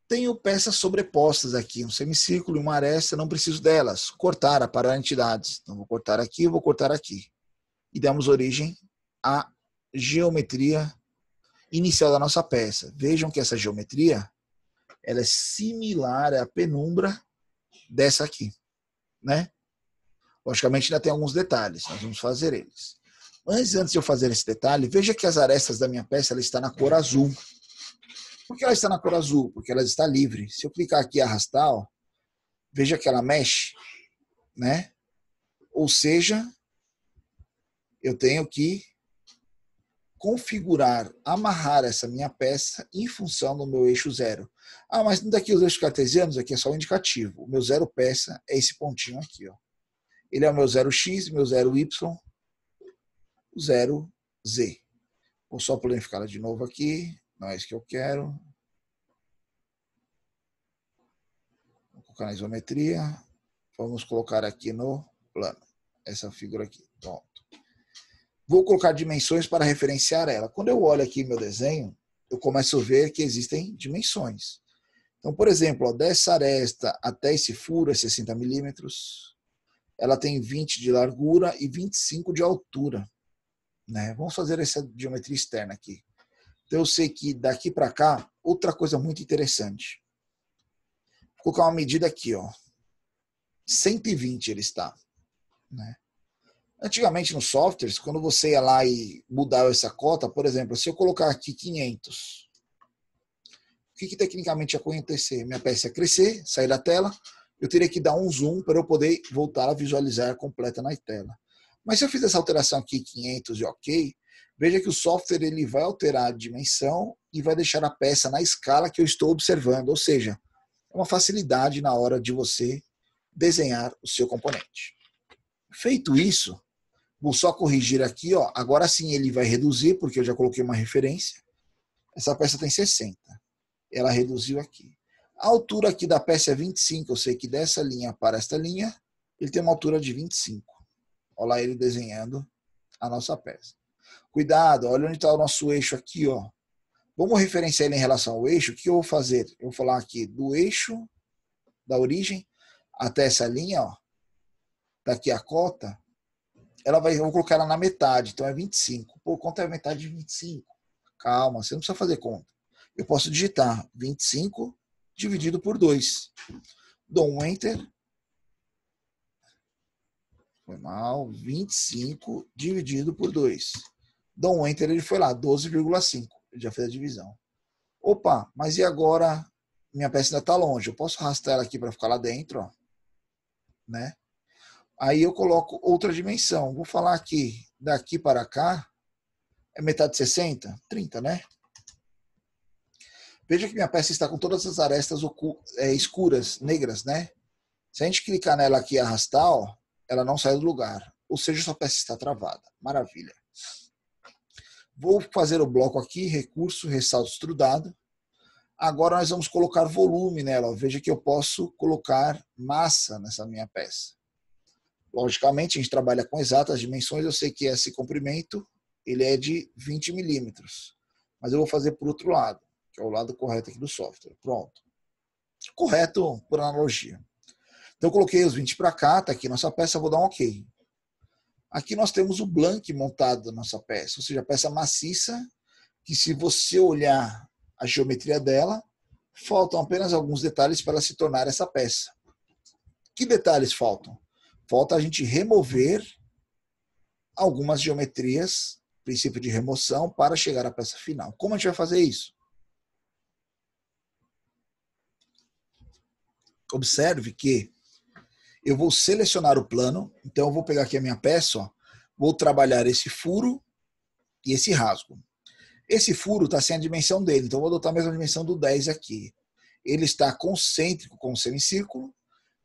Tenho peças sobrepostas aqui, um semicírculo e uma aresta, não preciso delas. Cortar, aparar entidades. Então, vou cortar aqui, vou cortar aqui e demos origem à geometria inicial da nossa peça. Vejam que essa geometria ela é similar à penumbra dessa aqui, né? Logicamente ainda tem alguns detalhes, nós vamos fazer eles. Mas antes de eu fazer esse detalhe, veja que as arestas da minha peça ela está na cor azul. Por que ela está na cor azul? Porque ela está livre. Se eu clicar aqui e arrastar, ó, veja que ela mexe, né? Ou seja, eu tenho que configurar, amarrar essa minha peça em função do meu eixo zero. Ah, mas não daqui os eixos cartesianos, aqui é só um indicativo. O meu zero peça é esse pontinho aqui. Ó. Ele é o meu zero x meu zero y o zero z Vou só planificá de novo aqui. Não é isso que eu quero. Vou colocar na isometria. Vamos colocar aqui no plano. Essa figura aqui. Bom, vou colocar dimensões para referenciar ela. Quando eu olho aqui meu desenho, eu começo a ver que existem dimensões. Então, por exemplo, ó, dessa aresta até esse furo é 60 milímetros. Ela tem 20 de largura e 25 de altura. Né? Vamos fazer essa geometria externa aqui. Então, eu sei que daqui para cá, outra coisa muito interessante. Vou colocar uma medida aqui, ó. 120 ele está. Né? Antigamente nos softwares, quando você ia lá e mudava essa cota, por exemplo, se eu colocar aqui 500, o que, que tecnicamente ia acontecer? Minha peça ia crescer, sair da tela, eu teria que dar um zoom para eu poder voltar a visualizar completa na tela. Mas se eu fiz essa alteração aqui, 500 e ok, veja que o software ele vai alterar a dimensão e vai deixar a peça na escala que eu estou observando, ou seja, é uma facilidade na hora de você desenhar o seu componente. Feito isso, Vou só corrigir aqui, ó. Agora sim ele vai reduzir, porque eu já coloquei uma referência. Essa peça tem 60. Ela reduziu aqui. A altura aqui da peça é 25. Eu sei que dessa linha para esta linha, ele tem uma altura de 25. Olha lá ele desenhando a nossa peça. Cuidado, olha onde está o nosso eixo aqui, ó. Vamos referenciar ele em relação ao eixo. O que eu vou fazer? Eu vou falar aqui do eixo, da origem, até essa linha, ó. Daqui tá a cota, ela vai, eu vou colocar ela na metade, então é 25. Pô, quanto é a metade de 25? Calma, você não precisa fazer conta. Eu posso digitar 25 dividido por 2. Dou um Enter. Foi mal. 25 dividido por 2. Dou um Enter, ele foi lá, 12,5. já fez a divisão. Opa, mas e agora? Minha peça ainda está longe. Eu posso arrastar ela aqui para ficar lá dentro, ó. Né? Aí eu coloco outra dimensão. Vou falar aqui, daqui para cá, é metade de 60? 30, né? Veja que minha peça está com todas as arestas é, escuras, negras, né? Se a gente clicar nela aqui e arrastar, ó, ela não sai do lugar. Ou seja, sua peça está travada. Maravilha. Vou fazer o bloco aqui, recurso, ressalto estrudado. Agora nós vamos colocar volume nela. Veja que eu posso colocar massa nessa minha peça. Logicamente, a gente trabalha com exatas dimensões, eu sei que esse comprimento ele é de 20 milímetros, mas eu vou fazer por outro lado, que é o lado correto aqui do software. Pronto. Correto por analogia. Então, eu coloquei os 20 para cá, tá aqui nossa peça, vou dar um OK. Aqui nós temos o blank montado da nossa peça, ou seja, a peça maciça, que se você olhar a geometria dela, faltam apenas alguns detalhes para se tornar essa peça. Que detalhes faltam? Falta a gente remover algumas geometrias, princípio de remoção, para chegar à peça final. Como a gente vai fazer isso? Observe que eu vou selecionar o plano, então eu vou pegar aqui a minha peça, ó, vou trabalhar esse furo e esse rasgo. Esse furo está sem a dimensão dele, então vou adotar a mesma dimensão do 10 aqui. Ele está concêntrico com o semicírculo,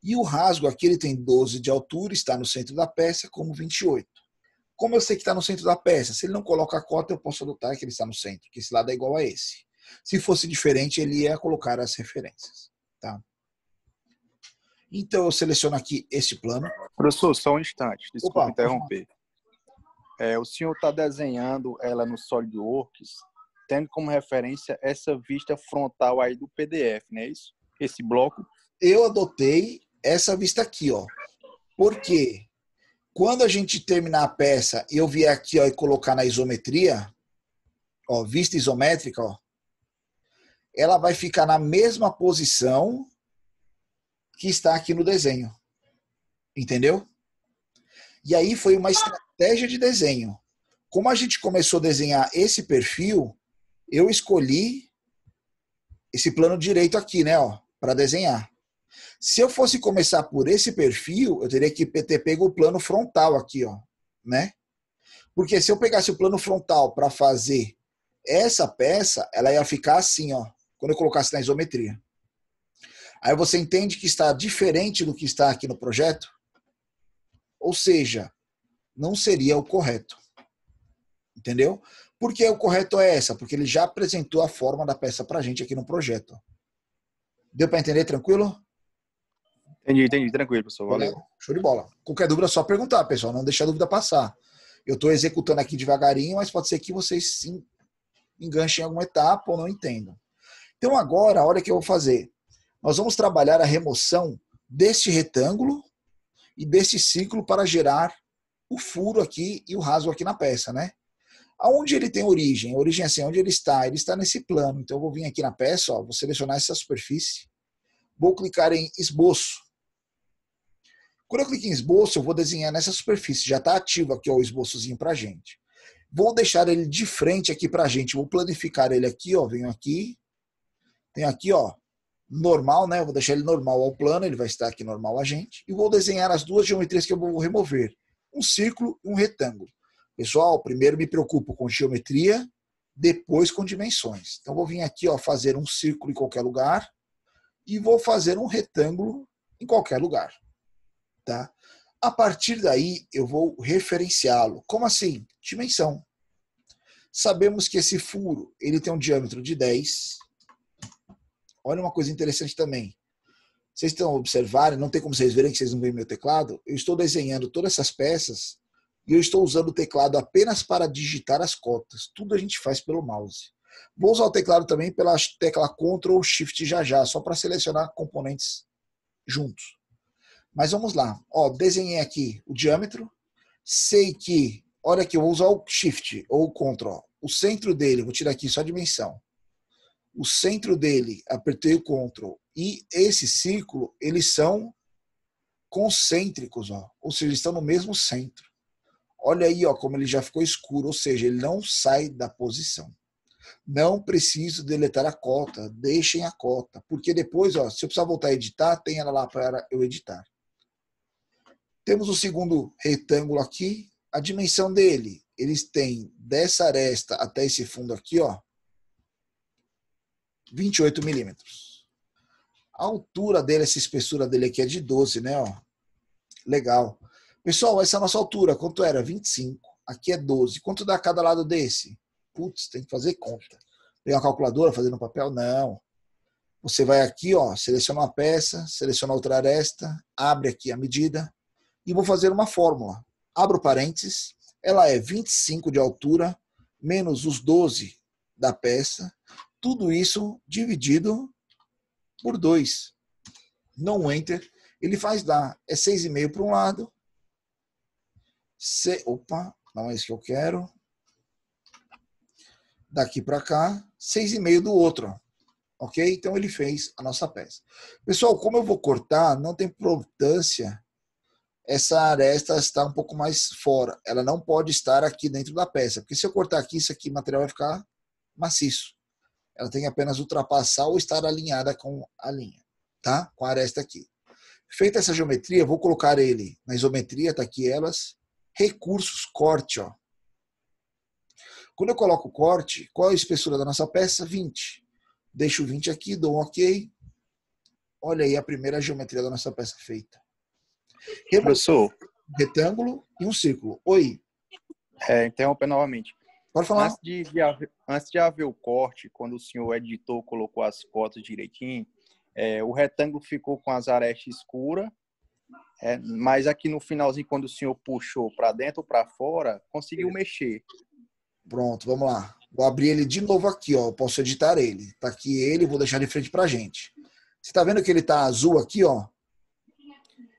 e o rasgo aqui ele tem 12 de altura, está no centro da peça, como 28. Como eu sei que está no centro da peça, se ele não coloca a cota, eu posso adotar que ele está no centro, que esse lado é igual a esse. Se fosse diferente, ele ia colocar as referências. Tá? Então, eu seleciono aqui esse plano. Professor, só um instante, desculpa Opa, interromper. É, o senhor está desenhando ela no SolidWorks, tendo como referência essa vista frontal aí do PDF, não é isso? Esse bloco. Eu adotei essa vista aqui, ó. Porque quando a gente terminar a peça e eu vier aqui, ó, e colocar na isometria, ó, vista isométrica, ó, ela vai ficar na mesma posição que está aqui no desenho. Entendeu? E aí foi uma estratégia de desenho. Como a gente começou a desenhar esse perfil, eu escolhi esse plano direito aqui, né, ó, para desenhar. Se eu fosse começar por esse perfil, eu teria que ter pego o plano frontal aqui, ó, né? Porque se eu pegasse o plano frontal para fazer essa peça, ela ia ficar assim, ó, quando eu colocasse na isometria. Aí você entende que está diferente do que está aqui no projeto? Ou seja, não seria o correto. Entendeu? Porque o correto é essa, porque ele já apresentou a forma da peça pra gente aqui no projeto. Deu para entender tranquilo? Entendi, entendi. Tranquilo, pessoal. Valeu. Show de bola. Qualquer dúvida é só perguntar, pessoal. Não deixa a dúvida passar. Eu estou executando aqui devagarinho, mas pode ser que vocês enganchem em alguma etapa ou não entendam. Então, agora, a hora que eu vou fazer, nós vamos trabalhar a remoção deste retângulo e deste círculo para gerar o furo aqui e o raso aqui na peça, né? Aonde ele tem origem? A origem é assim, onde ele está? Ele está nesse plano. Então, eu vou vir aqui na peça, ó, vou selecionar essa superfície, vou clicar em esboço. Quando eu clico em esboço, eu vou desenhar nessa superfície. Já está ativo aqui ó, o esboçozinho para a gente. Vou deixar ele de frente aqui para a gente. Vou planificar ele aqui. Ó, venho aqui. Tenho aqui, ó, normal, né? vou deixar ele normal ao plano. Ele vai estar aqui normal a gente. E vou desenhar as duas geometrias que eu vou remover. Um círculo e um retângulo. Pessoal, primeiro me preocupo com geometria, depois com dimensões. Então, vou vir aqui, ó, fazer um círculo em qualquer lugar e vou fazer um retângulo em qualquer lugar. Tá? A partir daí, eu vou referenciá-lo. Como assim? Dimensão. Sabemos que esse furo ele tem um diâmetro de 10. Olha uma coisa interessante também. Vocês estão observando, não tem como vocês verem que vocês não veem meu teclado. Eu estou desenhando todas essas peças e eu estou usando o teclado apenas para digitar as cotas. Tudo a gente faz pelo mouse. Vou usar o teclado também pela tecla Ctrl Shift já já, só para selecionar componentes juntos. Mas vamos lá. Ó, desenhei aqui o diâmetro. Sei que, olha aqui, eu vou usar o Shift ou o Ctrl. O centro dele, vou tirar aqui só a dimensão. O centro dele, apertei o Ctrl. E esse círculo, eles são concêntricos, ó. Ou seja, eles estão no mesmo centro. Olha aí, ó, como ele já ficou escuro, ou seja, ele não sai da posição. Não preciso deletar a cota, deixem a cota, porque depois, ó, se eu precisar voltar a editar, tem ela lá para eu editar. Temos o segundo retângulo aqui, a dimensão dele. Eles têm dessa aresta até esse fundo aqui, ó, 28 milímetros. A altura dele, essa espessura dele aqui é de 12, né? Ó. Legal. Pessoal, essa é a nossa altura. Quanto era? 25. Aqui é 12. Quanto dá cada lado desse? Putz, tem que fazer conta. Pegar uma calculadora, fazer no papel? Não. Você vai aqui, ó, seleciona uma peça, seleciona outra aresta, abre aqui a medida, e vou fazer uma fórmula. Abro parênteses, ela é 25 de altura, menos os 12 da peça, tudo isso dividido por 2. Não enter, ele faz dar, é 6,5 para um lado, opa, não é isso que eu quero, daqui para cá, 6,5 do outro, ok? Então ele fez a nossa peça. Pessoal, como eu vou cortar, não tem importância essa aresta está um pouco mais fora. Ela não pode estar aqui dentro da peça, porque se eu cortar aqui, isso aqui, o material vai ficar maciço. Ela tem que apenas ultrapassar ou estar alinhada com a linha, tá? Com a aresta aqui. Feita essa geometria, vou colocar ele na isometria, tá aqui elas. Recursos, corte, ó. Quando eu coloco o corte, qual é a espessura da nossa peça? 20. Deixo 20 aqui, dou um ok. Olha aí a primeira geometria da nossa peça feita. Professor. um retângulo e um círculo. Oi. É, interrompa novamente. Pode falar. Antes de, de haver, antes de haver o corte, quando o senhor editou, colocou as fotos direitinho, é, o retângulo ficou com as arestas escuras, é, mas aqui no finalzinho, quando o senhor puxou para dentro ou para fora, conseguiu é. mexer. Pronto, vamos lá. Vou abrir ele de novo aqui, ó. posso editar ele. Tá aqui ele, vou deixar de frente pra gente. Você tá vendo que ele tá azul aqui, ó?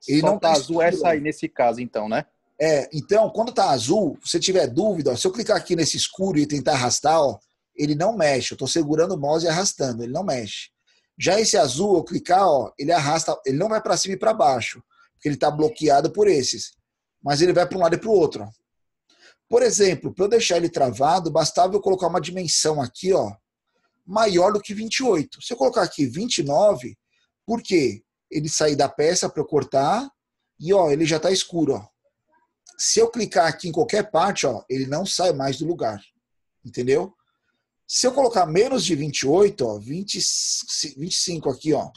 Ele não tá azul é essa aí nesse caso, então, né? É, então, quando tá azul, se tiver dúvida, ó, se eu clicar aqui nesse escuro e tentar arrastar, ó, ele não mexe. Eu tô segurando o mouse e arrastando, ele não mexe. Já esse azul, eu clicar, ó, ele arrasta, ele não vai para cima e para baixo, porque ele tá bloqueado por esses. Mas ele vai para um lado e para o outro. Por exemplo, para eu deixar ele travado, bastava eu colocar uma dimensão aqui, ó, maior do que 28. Se eu colocar aqui 29, por quê? ele sair da peça para eu cortar e ó, ele já está escuro. Ó. Se eu clicar aqui em qualquer parte, ó, ele não sai mais do lugar. Entendeu? Se eu colocar menos de 28, ó, 20, 25 aqui, ó,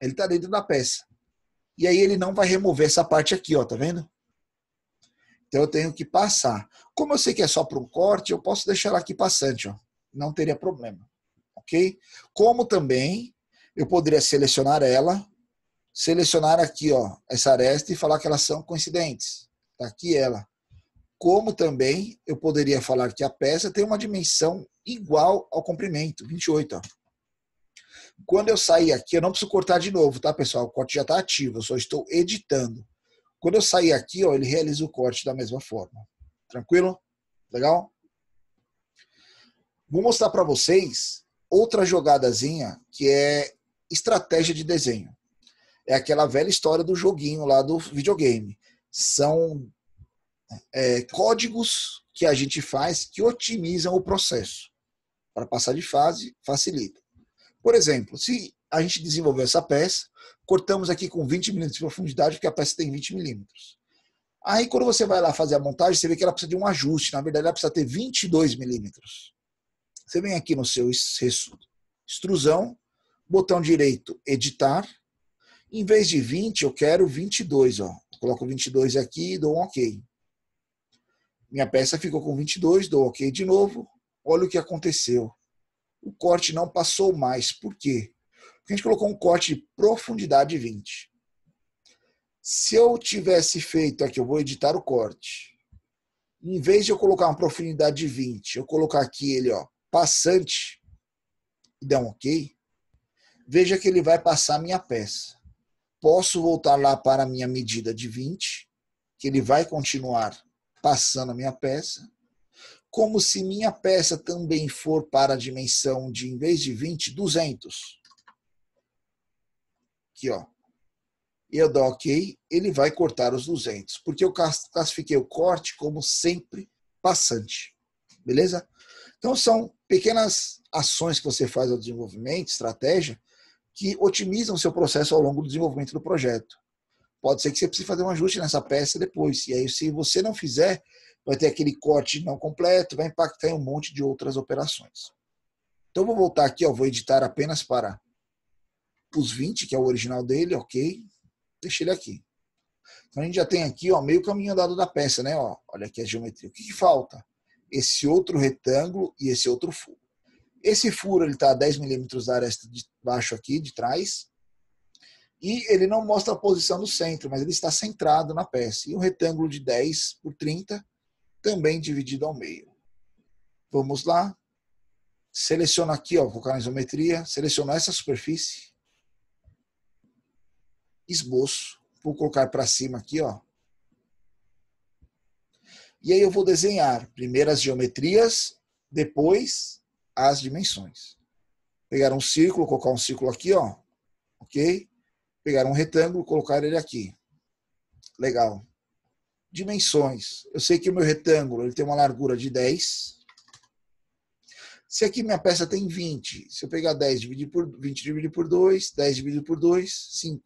ele está dentro da peça. E aí ele não vai remover essa parte aqui, ó, tá vendo? Então eu tenho que passar. Como eu sei que é só para um corte, eu posso deixar ela aqui passante, ó. Não teria problema, ok? Como também eu poderia selecionar ela, selecionar aqui, ó, essa aresta e falar que elas são coincidentes. Tá aqui ela. Como também eu poderia falar que a peça tem uma dimensão igual ao comprimento, 28, ó. Quando eu sair aqui, eu não preciso cortar de novo, tá, pessoal? O corte já está ativo, eu só estou editando. Quando eu sair aqui, ó, ele realiza o corte da mesma forma. Tranquilo? Legal? Vou mostrar para vocês outra jogadazinha que é estratégia de desenho. É aquela velha história do joguinho lá do videogame. São é, códigos que a gente faz que otimizam o processo. Para passar de fase, facilita. Por exemplo, se a gente desenvolveu essa peça, cortamos aqui com 20 milímetros de profundidade, porque a peça tem 20 milímetros. Aí, quando você vai lá fazer a montagem, você vê que ela precisa de um ajuste. Na verdade, ela precisa ter 22 milímetros. Você vem aqui no seu extrusão, botão direito, editar. Em vez de 20, eu quero 22. Ó. Eu coloco 22 aqui e dou um OK. Minha peça ficou com 22, dou OK de novo. Olha o que aconteceu. O corte não passou mais. Por quê? Porque a gente colocou um corte de profundidade 20. Se eu tivesse feito aqui, eu vou editar o corte. Em vez de eu colocar uma profundidade de 20, eu colocar aqui ele, ó, passante, e dar um OK, veja que ele vai passar minha peça. Posso voltar lá para a minha medida de 20, que ele vai continuar passando a minha peça, como se minha peça também for para a dimensão de, em vez de 20, 200. Aqui, ó. E eu dou OK, ele vai cortar os 200, porque eu classifiquei o corte como sempre passante. Beleza? Então, são pequenas ações que você faz ao desenvolvimento, estratégia, que otimizam seu processo ao longo do desenvolvimento do projeto. Pode ser que você precise fazer um ajuste nessa peça depois. E aí, se você não fizer, vai ter aquele corte não completo, vai impactar em um monte de outras operações. Então, vou voltar aqui, ó, vou editar apenas para os 20, que é o original dele, ok. Deixei ele aqui. Então, a gente já tem aqui, ó, meio caminho andado da peça, né? Ó, olha aqui a geometria. O que, que falta? Esse outro retângulo e esse outro fundo. Esse furo está a 10 milímetros da aresta de baixo aqui, de trás. E ele não mostra a posição do centro, mas ele está centrado na peça. E um retângulo de 10 por 30, também dividido ao meio. Vamos lá. Seleciono aqui, ó, vou colocar na isometria. Seleciono essa superfície. Esboço. Vou colocar para cima aqui, ó. E aí eu vou desenhar primeiro as geometrias, depois as dimensões. Pegar um círculo, colocar um círculo aqui, ó, ok? Pegar um retângulo, colocar ele aqui. Legal. Dimensões. Eu sei que o meu retângulo ele tem uma largura de 10. Se aqui minha peça tem 20, se eu pegar 10 dividido por 20 dividido por 2, 10 dividido por 2, 5.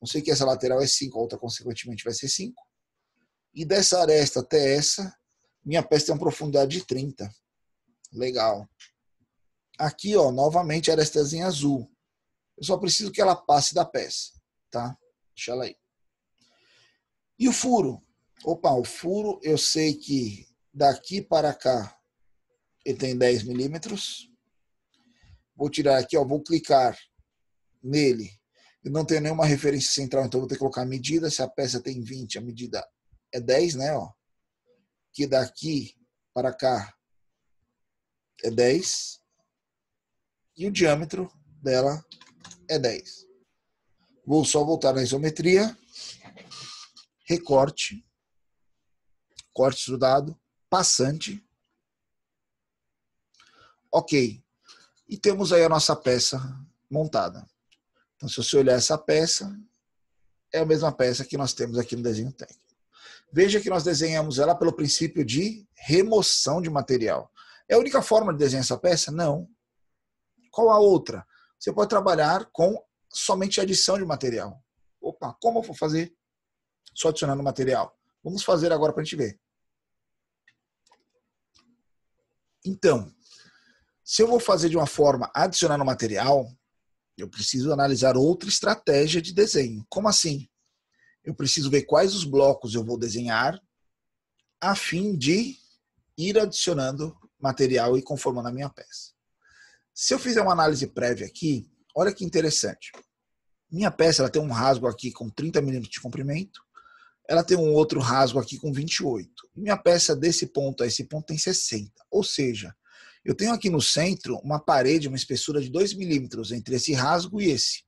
Eu sei que essa lateral é 5, a outra consequentemente vai ser 5. E dessa aresta até essa, minha peça tem uma profundidade de 30. Legal. Aqui, ó, novamente a arestazinha azul. Eu só preciso que ela passe da peça, tá? Deixa ela aí. E o furo? Opa, o furo eu sei que daqui para cá ele tem 10 milímetros. Vou tirar aqui, ó, vou clicar nele. Eu não tenho nenhuma referência central, então vou ter que colocar a medida. Se a peça tem 20, a medida é 10, né? Ó. Que daqui para cá é 10 e o diâmetro dela é 10. Vou só voltar na isometria, recorte, corte dado passante. Ok. E temos aí a nossa peça montada. Então, se você olhar essa peça, é a mesma peça que nós temos aqui no desenho técnico. Veja que nós desenhamos ela pelo princípio de remoção de material. É a única forma de desenhar essa peça? Não. Qual a outra? Você pode trabalhar com somente adição de material. Opa, como eu vou fazer? Só adicionando material. Vamos fazer agora para a gente ver. Então, se eu vou fazer de uma forma adicionando material, eu preciso analisar outra estratégia de desenho. Como assim? Eu preciso ver quais os blocos eu vou desenhar a fim de ir adicionando material e conformando a minha peça. Se eu fizer uma análise prévia aqui, olha que interessante. Minha peça ela tem um rasgo aqui com 30 milímetros de comprimento, ela tem um outro rasgo aqui com 28. Minha peça desse ponto a esse ponto tem 60. Ou seja, eu tenho aqui no centro uma parede, uma espessura de 2 milímetros entre esse rasgo e esse.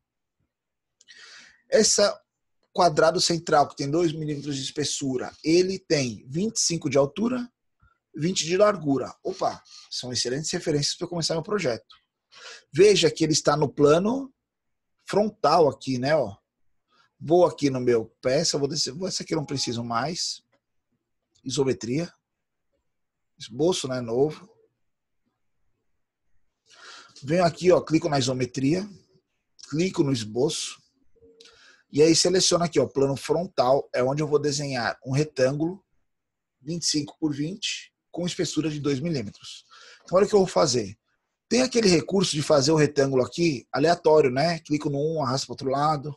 Essa quadrado central, que tem 2 milímetros de espessura, ele tem 25 de altura 20 de largura. Opa, são excelentes referências para começar meu projeto. Veja que ele está no plano frontal aqui, né? Ó. Vou aqui no meu peça, vou descer, essa aqui eu não preciso mais. Isometria. Esboço, né? Novo. Venho aqui, ó, clico na isometria, clico no esboço. E aí seleciono aqui, ó, plano frontal, é onde eu vou desenhar um retângulo 25 por 20 com espessura de 2 milímetros. Então, olha o que eu vou fazer. Tem aquele recurso de fazer o retângulo aqui, aleatório, né? Clico no 1, arrasto para o outro lado.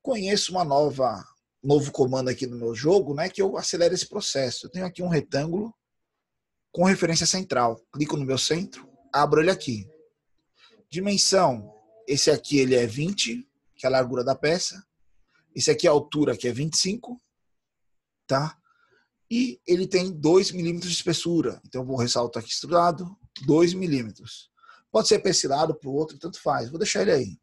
Conheço uma nova novo comando aqui no meu jogo, né, que eu acelero esse processo. Eu tenho aqui um retângulo com referência central. Clico no meu centro, abro ele aqui. Dimensão, esse aqui ele é 20, que é a largura da peça. Esse aqui é a altura, que é 25, tá? E ele tem 2 milímetros de espessura. Então, vou ressaltar aqui estruturado, 2 milímetros. Pode ser para esse lado, para o outro, tanto faz. Vou deixar ele aí.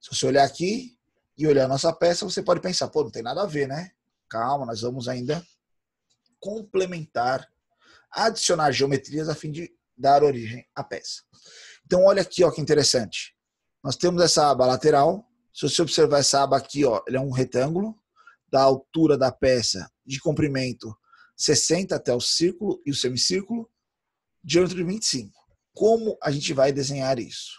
Se você olhar aqui e olhar a nossa peça, você pode pensar, pô, não tem nada a ver, né? Calma, nós vamos ainda complementar, adicionar geometrias a fim de dar origem à peça. Então, olha aqui, ó, que interessante. Nós temos essa aba lateral. Se você observar essa aba aqui, ó, ele é um retângulo da altura da peça, de comprimento 60 até o círculo e o semicírculo, diâmetro de 25. Como a gente vai desenhar isso?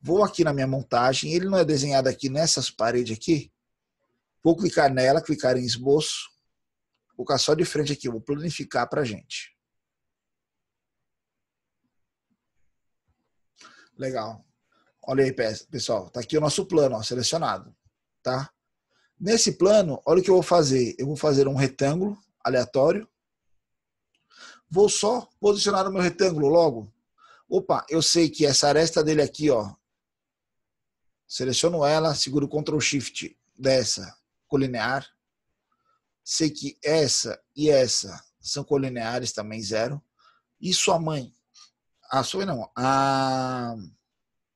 Vou aqui na minha montagem, ele não é desenhado aqui nessas paredes aqui. Vou clicar nela, clicar em esboço, vou colocar só de frente aqui, vou planificar para gente. Legal. Olha aí, pessoal, está aqui o nosso plano, ó, selecionado, tá? Nesse plano, olha o que eu vou fazer. Eu vou fazer um retângulo aleatório. Vou só posicionar o meu retângulo logo. Opa, eu sei que essa aresta dele aqui, ó. Seleciono ela, seguro Ctrl Shift dessa colinear. Sei que essa e essa são colineares também zero. E sua mãe? Ah, sua não. Ah,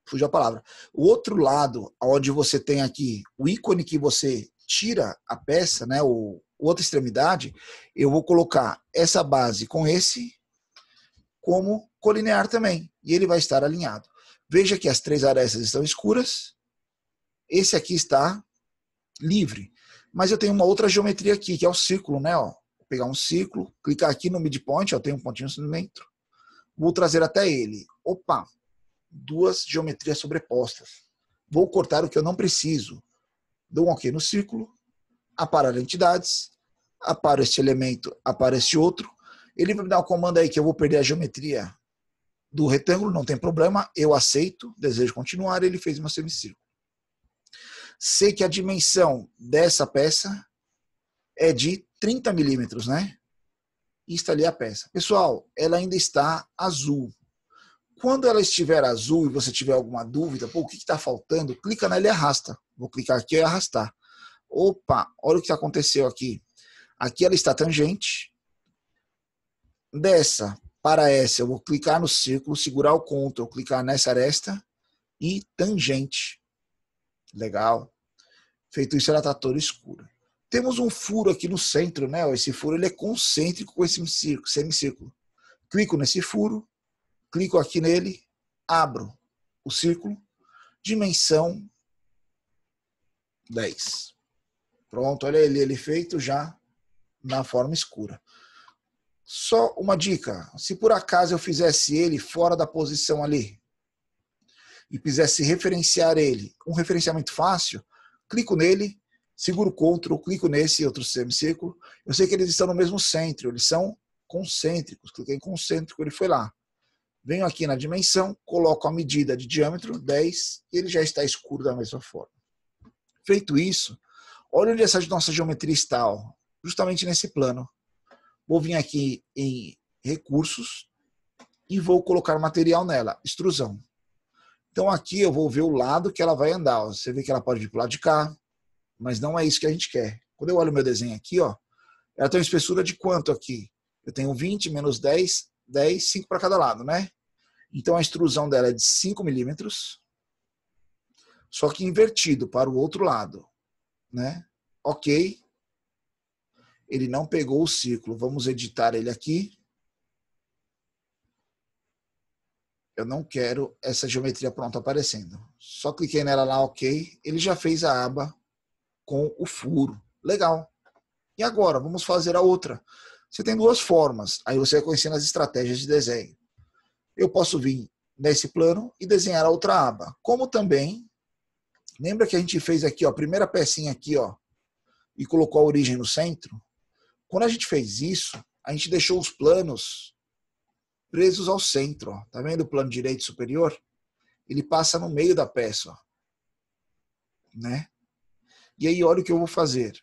fugiu a palavra. O outro lado, onde você tem aqui o ícone que você tira a peça, né, ou outra extremidade, eu vou colocar essa base com esse como colinear também, e ele vai estar alinhado. Veja que as três arestas estão escuras, esse aqui está livre, mas eu tenho uma outra geometria aqui, que é o círculo, né, ó. Vou pegar um círculo, clicar aqui no midpoint, ó, tem um pontinho no assim centro, vou trazer até ele. Opa, duas geometrias sobrepostas. Vou cortar o que eu não preciso dou um OK no círculo, aparo entidades, aparo este elemento, aparo este outro. Ele vai me dar um comando aí que eu vou perder a geometria do retângulo, não tem problema, eu aceito, desejo continuar, ele fez uma semicírculo. Sei que a dimensão dessa peça é de 30 milímetros, né? Instalei está ali a peça. Pessoal, ela ainda está azul. Quando ela estiver azul e você tiver alguma dúvida, pô, o que está faltando, clica nela e arrasta. Vou clicar aqui e arrastar. Opa, olha o que aconteceu aqui. Aqui ela está tangente. Dessa para essa, eu vou clicar no círculo, segurar o Ctrl, clicar nessa aresta e tangente. Legal. Feito isso, ela está toda escura. Temos um furo aqui no centro, né? Esse furo ele é concêntrico com esse semicírculo. Clico nesse furo, clico aqui nele, abro o círculo, dimensão 10. Pronto, olha ele, ele feito já na forma escura. Só uma dica: se por acaso eu fizesse ele fora da posição ali e quisesse referenciar ele, um referenciamento fácil, clico nele, seguro CTRL, clico nesse outro semicírculo. Eu sei que eles estão no mesmo centro, eles são concêntricos. Cliquei em concêntrico, ele foi lá. Venho aqui na dimensão, coloco a medida de diâmetro, 10, e ele já está escuro da mesma forma. Feito isso, olha onde essa nossa geometria está, ó, justamente nesse plano. Vou vir aqui em recursos e vou colocar material nela, extrusão. Então aqui eu vou ver o lado que ela vai andar. Ó. Você vê que ela pode vir para o lado de cá, mas não é isso que a gente quer. Quando eu olho o meu desenho aqui, ó, ela tem uma espessura de quanto aqui? Eu tenho 20 menos 10, 10, 5 para cada lado, né? Então a extrusão dela é de 5 milímetros só que invertido para o outro lado, né? Ok, ele não pegou o ciclo. Vamos editar ele aqui. Eu não quero essa geometria pronta aparecendo. Só cliquei nela lá, ok. Ele já fez a aba com o furo. Legal. E agora? Vamos fazer a outra. Você tem duas formas. Aí você vai conhecendo as estratégias de desenho. Eu posso vir nesse plano e desenhar a outra aba. Como também Lembra que a gente fez aqui, ó, a primeira pecinha aqui, ó, e colocou a origem no centro? Quando a gente fez isso, a gente deixou os planos presos ao centro, ó. Tá vendo o plano direito superior? Ele passa no meio da peça, ó. Né? E aí, olha o que eu vou fazer.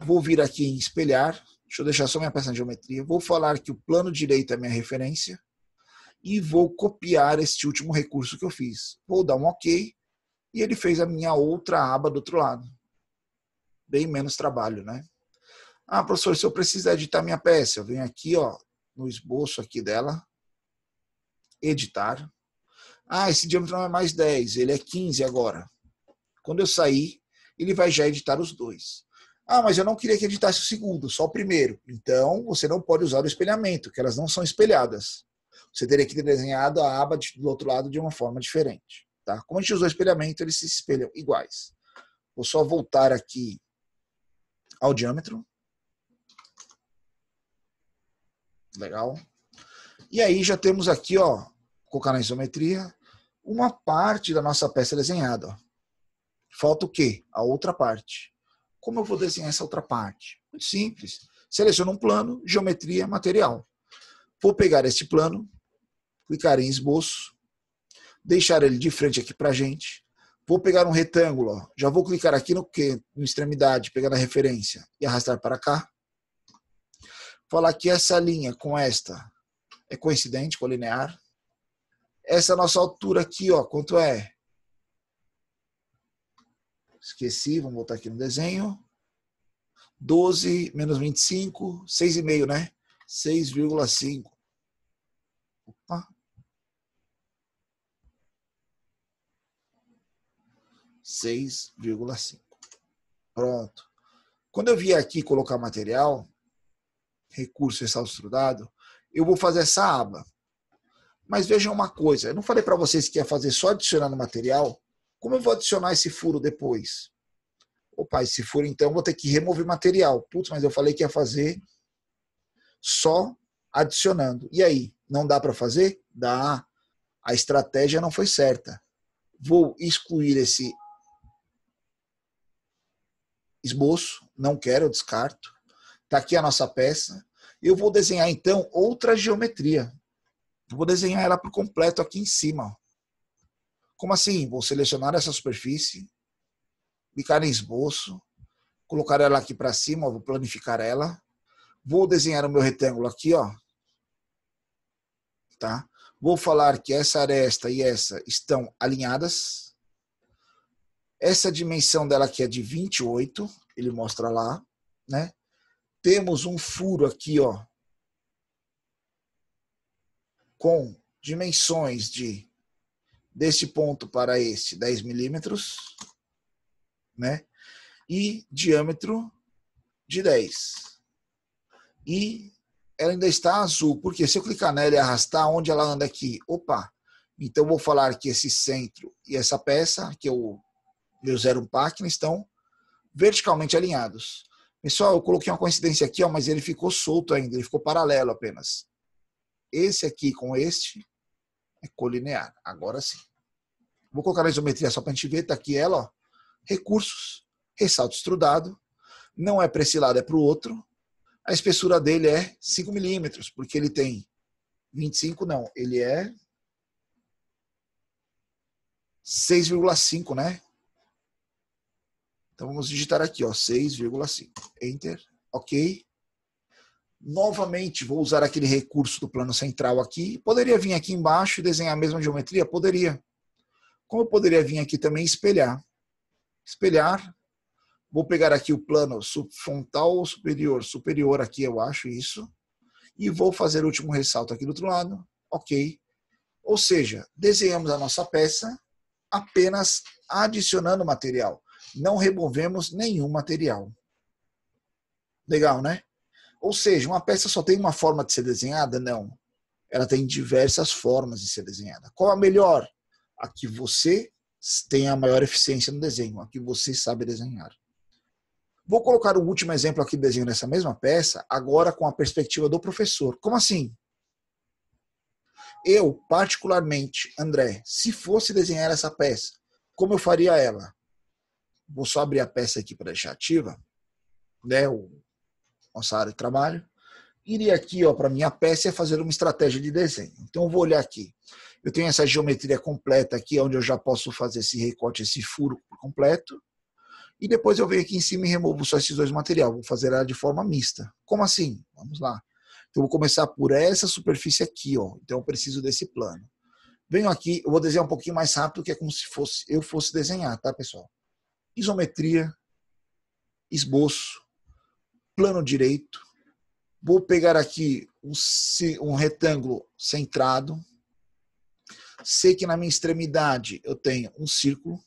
Vou vir aqui em espelhar, deixa eu deixar só minha peça de geometria, vou falar que o plano direito é minha referência e vou copiar este último recurso que eu fiz. Vou dar um OK e ele fez a minha outra aba do outro lado. Bem menos trabalho, né? Ah, professor, se eu precisar editar minha peça, eu venho aqui, ó, no esboço aqui dela, editar. Ah, esse diâmetro não é mais 10, ele é 15 agora. Quando eu sair, ele vai já editar os dois. Ah, mas eu não queria que editasse o segundo, só o primeiro. Então, você não pode usar o espelhamento, que elas não são espelhadas. Você teria que ter desenhado a aba do outro lado de uma forma diferente. Tá? Como a gente usou espelhamento, eles se espelham iguais. Vou só voltar aqui ao diâmetro. Legal. E aí já temos aqui, ó, colocar na isometria, uma parte da nossa peça desenhada. Ó. Falta o quê? A outra parte. Como eu vou desenhar essa outra parte? Muito simples. Seleciono um plano, geometria, material. Vou pegar esse plano, clicar em esboço, deixar ele de frente aqui para a gente. Vou pegar um retângulo, ó. já vou clicar aqui no que, no extremidade, pegar na referência e arrastar para cá. Falar que essa linha com esta é coincidente, colinear. Essa nossa altura aqui, ó, quanto é? Esqueci, vamos voltar aqui no desenho. 12 menos 25, 6,5, né? 6,5. Opa. 6,5. Pronto. Quando eu vier aqui colocar material, recurso exaustudado, eu vou fazer essa aba. Mas vejam uma coisa, eu não falei para vocês que ia fazer só adicionar no material. Como eu vou adicionar esse furo depois? Opa, esse furo então vou ter que remover material. Putz, mas eu falei que ia fazer só adicionando. E aí, não dá para fazer? Dá. A estratégia não foi certa. Vou excluir esse esboço, não quero, eu descarto. Está aqui a nossa peça. Eu vou desenhar então outra geometria. Eu vou desenhar ela por completo aqui em cima. Como assim? Vou selecionar essa superfície, clicar em esboço, colocar ela aqui para cima, vou planificar ela. Vou desenhar o meu retângulo aqui, ó. Tá? Vou falar que essa aresta e essa estão alinhadas essa dimensão dela aqui é de 28, ele mostra lá, né? Temos um furo aqui, ó, com dimensões de desse ponto para esse 10 milímetros, né? E diâmetro de 10. E ela ainda está azul, porque se eu clicar nela e arrastar, onde ela anda aqui? Opa! Então vou falar que esse centro e essa peça, que é o e o zero Pachner estão verticalmente alinhados. Pessoal, eu coloquei uma coincidência aqui, ó, mas ele ficou solto ainda, ele ficou paralelo apenas. Esse aqui com este é colinear, agora sim. Vou colocar na isometria só para a gente ver, está aqui ela, ó. recursos, ressalto estrudado, não é para esse lado, é para o outro. A espessura dele é 5 milímetros, porque ele tem 25, não, ele é 6,5, né? Então vamos digitar aqui, ó, 6,5. Enter, ok. Novamente, vou usar aquele recurso do plano central aqui. Poderia vir aqui embaixo e desenhar a mesma geometria? Poderia. Como eu poderia vir aqui também espelhar? Espelhar. Vou pegar aqui o plano frontal ou superior? Superior aqui, eu acho isso. E vou fazer o último ressalto aqui do outro lado. Ok. Ou seja, desenhamos a nossa peça apenas adicionando material não removemos nenhum material. Legal, né? Ou seja, uma peça só tem uma forma de ser desenhada? Não. Ela tem diversas formas de ser desenhada. Qual a melhor? A que você tem a maior eficiência no desenho, a que você sabe desenhar. Vou colocar um último exemplo aqui de desenho nessa mesma peça, agora com a perspectiva do professor. Como assim? Eu, particularmente, André, se fosse desenhar essa peça, como eu faria ela? Vou só abrir a peça aqui para deixar ativa, né? O, nossa área de trabalho. Iria aqui ó para minha peça e é fazer uma estratégia de desenho. Então vou olhar aqui. Eu tenho essa geometria completa aqui, onde eu já posso fazer esse recorte, esse furo completo. E depois eu venho aqui em cima e removo só esses dois materiais. Vou fazer ela de forma mista. Como assim? Vamos lá. Então, eu vou começar por essa superfície aqui, ó. Então, eu preciso desse plano. Venho aqui, eu vou desenhar um pouquinho mais rápido, que é como se fosse eu fosse desenhar, tá, pessoal? isometria, esboço, plano direito. Vou pegar aqui um, um retângulo centrado. Sei que na minha extremidade eu tenho um círculo.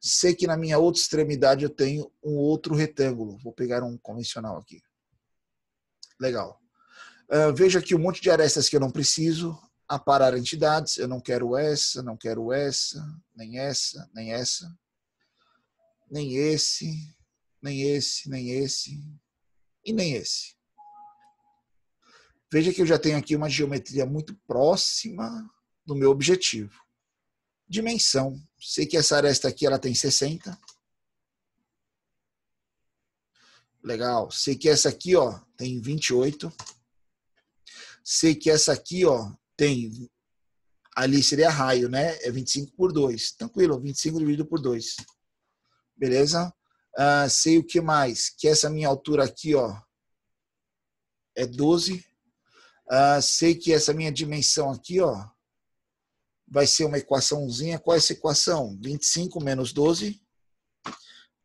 Sei que na minha outra extremidade eu tenho um outro retângulo. Vou pegar um convencional aqui. Legal. Uh, vejo aqui um monte de arestas que eu não preciso. Aparar entidades. Eu não quero essa, não quero essa, nem essa, nem essa nem esse, nem esse, nem esse e nem esse. Veja que eu já tenho aqui uma geometria muito próxima do meu objetivo. Dimensão. Sei que essa aresta aqui ela tem 60. Legal. Sei que essa aqui ó, tem 28. Sei que essa aqui ó, tem ali seria raio, né? É 25 por 2. Tranquilo, 25 dividido por 2 beleza? Ah, sei o que mais, que essa minha altura aqui, ó, é 12. Ah, sei que essa minha dimensão aqui, ó, vai ser uma equaçãozinha. Qual é essa equação? 25 menos 12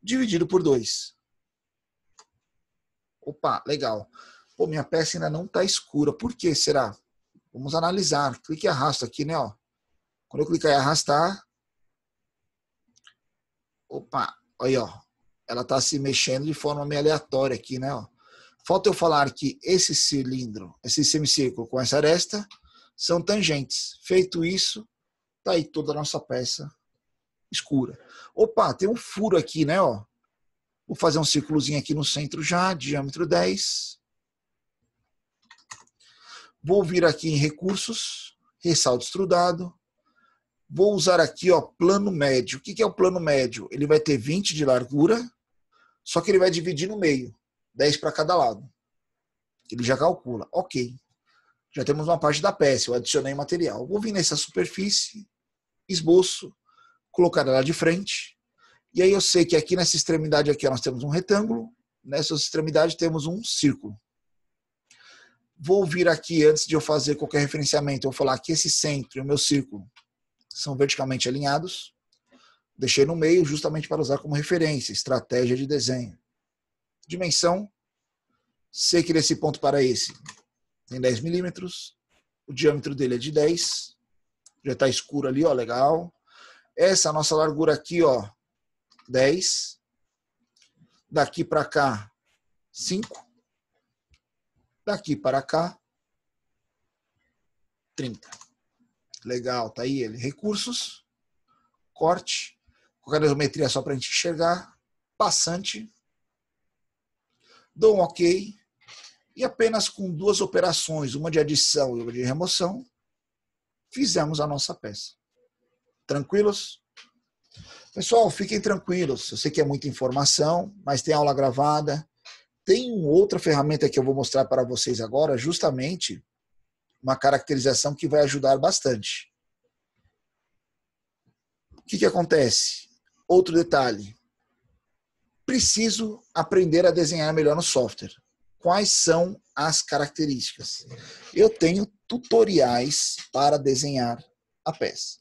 dividido por 2. Opa, legal. Pô, minha peça ainda não está escura. Por que será? Vamos analisar. Clique e arrasta aqui, né? Ó. Quando eu clicar em arrastar... Opa, Aí, ó, ela está se mexendo de forma meio aleatória aqui, né? Ó. Falta eu falar que esse cilindro, esse semicírculo com essa aresta são tangentes. Feito isso, tá aí toda a nossa peça escura. Opa, tem um furo aqui, né? Ó. Vou fazer um círculozinho aqui no centro já, diâmetro 10. Vou vir aqui em recursos, ressalto estrudado, Vou usar aqui, ó, plano médio. O que é o plano médio? Ele vai ter 20 de largura, só que ele vai dividir no meio, 10 para cada lado. Ele já calcula. Ok. Já temos uma parte da peça, eu adicionei material. Vou vir nessa superfície, esboço, colocar ela de frente. E aí eu sei que aqui nessa extremidade aqui nós temos um retângulo, nessa extremidade temos um círculo. Vou vir aqui, antes de eu fazer qualquer referenciamento, eu vou falar que esse centro é o meu círculo são verticalmente alinhados. Deixei no meio justamente para usar como referência, estratégia de desenho. Dimensão, sei que desse ponto para esse tem 10 milímetros, o diâmetro dele é de 10, já está escuro ali, ó, legal. Essa nossa largura aqui, ó, 10. Daqui para cá, 5. Daqui para cá, 30. Legal, tá aí ele. Recursos, corte, colorimetria só para a gente enxergar, passante, dou um OK e apenas com duas operações, uma de adição e uma de remoção, fizemos a nossa peça. Tranquilos? Pessoal, fiquem tranquilos. Eu sei que é muita informação, mas tem aula gravada. Tem outra ferramenta que eu vou mostrar para vocês agora, justamente uma caracterização que vai ajudar bastante. O que, que acontece? Outro detalhe. Preciso aprender a desenhar melhor no software. Quais são as características? Eu tenho tutoriais para desenhar a peça.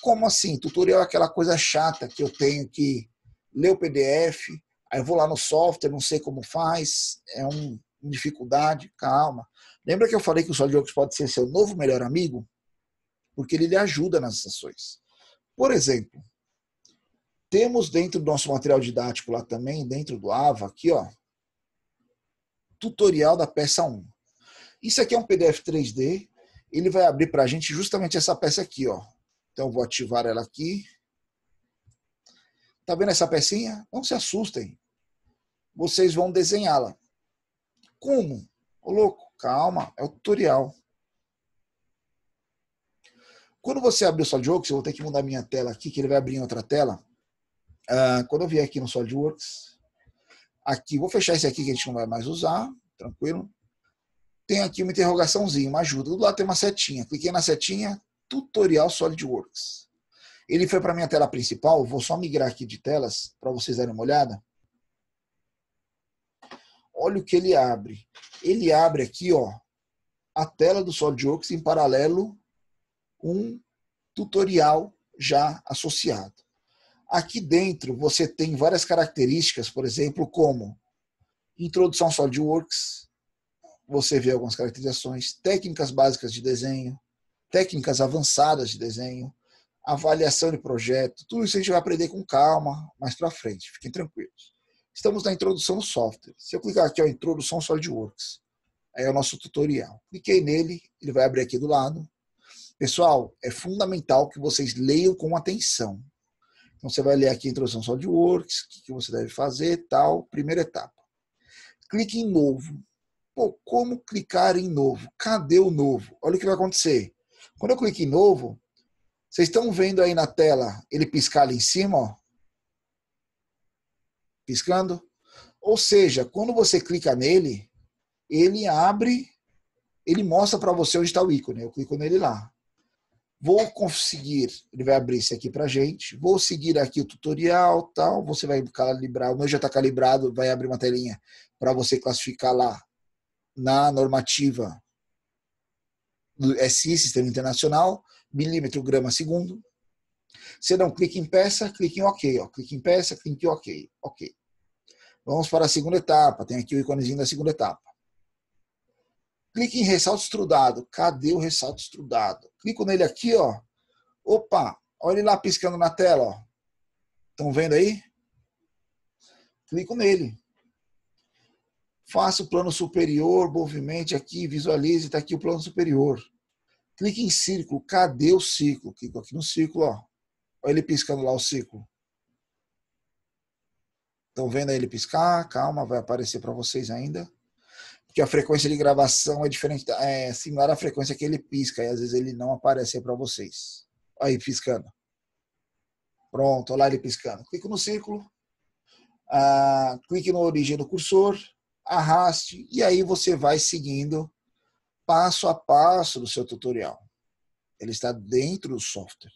Como assim? Tutorial é aquela coisa chata que eu tenho que ler o PDF, aí eu vou lá no software, não sei como faz, é um, uma dificuldade, calma. Lembra que eu falei que o SolidWorks pode ser seu novo melhor amigo? Porque ele lhe ajuda nas ações. Por exemplo, temos dentro do nosso material didático lá também, dentro do AVA, aqui, ó, tutorial da peça 1. Isso aqui é um PDF 3D, ele vai abrir para a gente justamente essa peça aqui, ó. Então, vou ativar ela aqui. Tá vendo essa pecinha? Não se assustem. Vocês vão desenhá-la. Como? Ô, louco. Calma, é o tutorial. Quando você abrir o SolidWorks, eu vou ter que mudar minha tela aqui, que ele vai abrir em outra tela. Uh, quando eu vier aqui no SolidWorks, aqui, vou fechar esse aqui que a gente não vai mais usar, tranquilo. Tem aqui uma interrogaçãozinha, uma ajuda. Do lado tem uma setinha. Cliquei na setinha, tutorial SolidWorks. Ele foi para minha tela principal, vou só migrar aqui de telas para vocês darem uma olhada olha o que ele abre. Ele abre aqui, ó, a tela do SolidWorks em paralelo um tutorial já associado. Aqui dentro você tem várias características, por exemplo, como introdução SolidWorks, você vê algumas caracterizações, técnicas básicas de desenho, técnicas avançadas de desenho, avaliação de projeto, tudo isso a gente vai aprender com calma mais para frente, fiquem tranquilos. Estamos na introdução do software. Se eu clicar aqui, ó, introdução SolidWorks. Aí é o nosso tutorial. Cliquei nele, ele vai abrir aqui do lado. Pessoal, é fundamental que vocês leiam com atenção. Então, você vai ler aqui a introdução SolidWorks, o que você deve fazer, tal, primeira etapa. Clique em novo. Pô, como clicar em novo? Cadê o novo? Olha o que vai acontecer. Quando eu clico em novo, vocês estão vendo aí na tela ele piscar ali em cima, ó piscando. Ou seja, quando você clica nele, ele abre, ele mostra para você onde está o ícone. Eu clico nele lá. Vou conseguir, ele vai abrir isso aqui para gente. Vou seguir aqui o tutorial, tal. Você vai calibrar, o meu já está calibrado, vai abrir uma telinha para você classificar lá na normativa do SI, Sistema Internacional, milímetro, grama, segundo. Se não, clique em peça, clique em OK. Ó. Clique em peça, clique em OK. OK. Vamos para a segunda etapa. Tem aqui o íconezinho da segunda etapa. Clique em ressalto estrudado. Cadê o ressalto estrudado? Clico nele aqui, ó. Opa, olha ele lá piscando na tela, ó. Estão vendo aí? Clico nele. Faça o plano superior, movimente aqui, visualize, está aqui o plano superior. Clique em círculo. Cadê o círculo? Clico aqui no círculo, ó. Olha ele piscando lá o ciclo. Estão vendo ele piscar? Calma, vai aparecer para vocês ainda. Porque a frequência de gravação é diferente, é similar à frequência que ele pisca e às vezes ele não aparece para vocês. Aí piscando. Pronto, olha lá ele piscando. Clique no círculo, ah, clique na origem do cursor, arraste e aí você vai seguindo passo a passo do seu tutorial. Ele está dentro do software.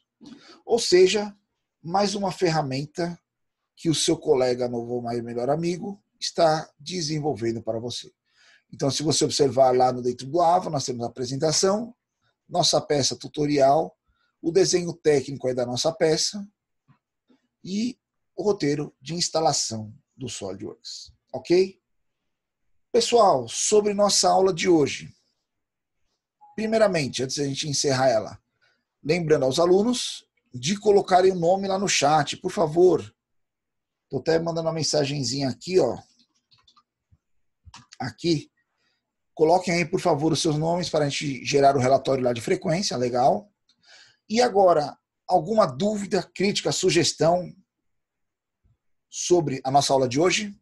Ou seja, mais uma ferramenta que o seu colega novo mais melhor amigo está desenvolvendo para você. Então, se você observar lá no dentro do AVA, nós temos a apresentação, nossa peça tutorial, o desenho técnico aí da nossa peça e o roteiro de instalação do SolidWorks, ok? Pessoal, sobre nossa aula de hoje. Primeiramente, antes da gente encerrar ela, Lembrando aos alunos de colocarem o nome lá no chat, por favor. Estou até mandando uma mensagenzinha aqui, ó. Aqui. Coloquem aí, por favor, os seus nomes para a gente gerar o relatório lá de frequência, legal. E agora, alguma dúvida, crítica, sugestão sobre a nossa aula de hoje?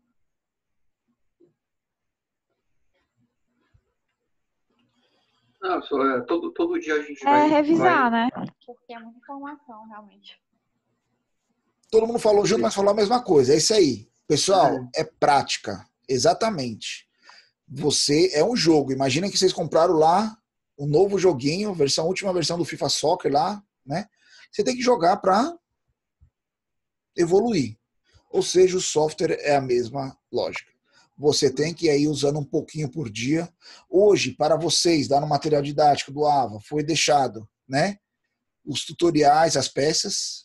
Não, é, todo, todo dia a gente é, vai... revisar, vai... né? Porque é muita informação, realmente. Todo mundo falou junto, mas falou a mesma coisa. É isso aí. Pessoal, é, é prática. Exatamente. Você é um jogo. Imagina que vocês compraram lá um novo joguinho, versão última versão do FIFA Soccer lá, né? Você tem que jogar para evoluir. Ou seja, o software é a mesma lógica você tem que ir usando um pouquinho por dia. Hoje, para vocês, lá no material didático do AVA, foi deixado, né? Os tutoriais, as peças,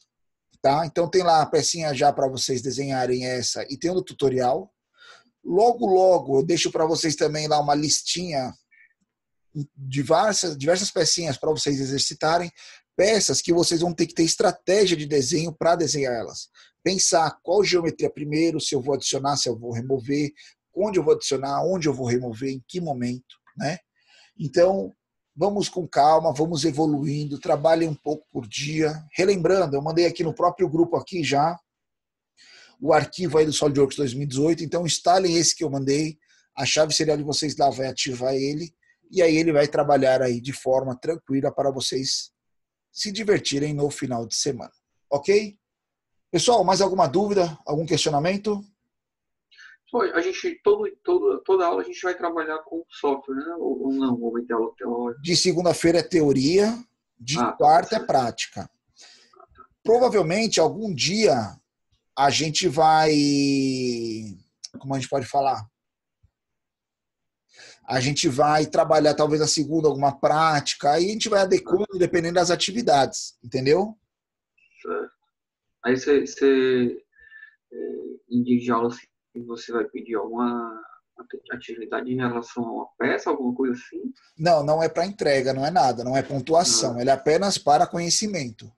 tá? Então tem lá a pecinha já para vocês desenharem essa e tem o um tutorial. Logo, logo, eu deixo para vocês também lá uma listinha diversas, diversas pecinhas para vocês exercitarem, peças que vocês vão ter que ter estratégia de desenho para desenhar elas. Pensar qual geometria primeiro, se eu vou adicionar, se eu vou remover, onde eu vou adicionar, onde eu vou remover, em que momento, né? Então, vamos com calma, vamos evoluindo, trabalhem um pouco por dia. Relembrando, eu mandei aqui no próprio grupo aqui já o arquivo aí do SolidWorks 2018, então instalem esse que eu mandei, a chave serial de vocês lá vai ativar ele, e aí ele vai trabalhar aí de forma tranquila para vocês se divertirem no final de semana, ok? Pessoal, mais alguma dúvida, algum questionamento? a gente, todo, todo, toda aula a gente vai trabalhar com software, né? Ou, ou não, ou vai ter aula teórica. De segunda-feira é teoria, de ah, tá. quarta é prática. Ah, tá. Provavelmente, algum dia, a gente vai... Como a gente pode falar? A gente vai trabalhar, talvez, a segunda, alguma prática. Aí a gente vai adequando, dependendo das atividades. Entendeu? Certo. Aí você, Indica é, aula, assim, e você vai pedir alguma atividade em relação a uma peça, alguma coisa assim? Não, não é para entrega, não é nada, não é pontuação, não. Ah. ele é apenas para conhecimento.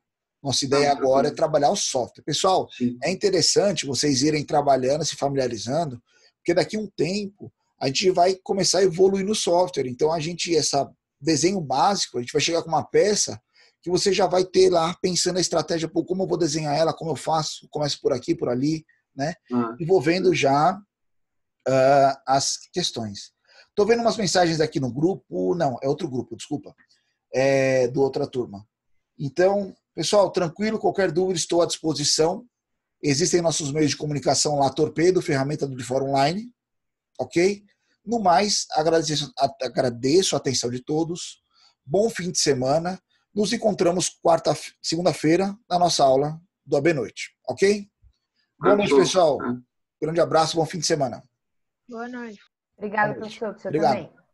Nossa ideia agora é trabalhar o software. Pessoal, Sim. é interessante vocês irem trabalhando, se familiarizando, porque daqui a um tempo a gente vai começar a evoluir no software. Então a gente, esse desenho básico, a gente vai chegar com uma peça que você já vai ter lá pensando a estratégia, por como eu vou desenhar ela, como eu faço, começo por aqui, por ali né? Uhum. Envolvendo já uh, as questões. Tô vendo umas mensagens aqui no grupo. Não, é outro grupo, desculpa. É do outra turma. Então, pessoal, tranquilo, qualquer dúvida, estou à disposição. Existem nossos meios de comunicação lá, Torpedo, ferramenta do Fórum Online. Ok? No mais, agradeço, agradeço a atenção de todos. Bom fim de semana. Nos encontramos quarta, segunda-feira na nossa aula do AB Noite, ok? Boa noite, pessoal. Grande abraço, bom fim de semana. Boa noite. Obrigada, professor. Você Obrigado. também.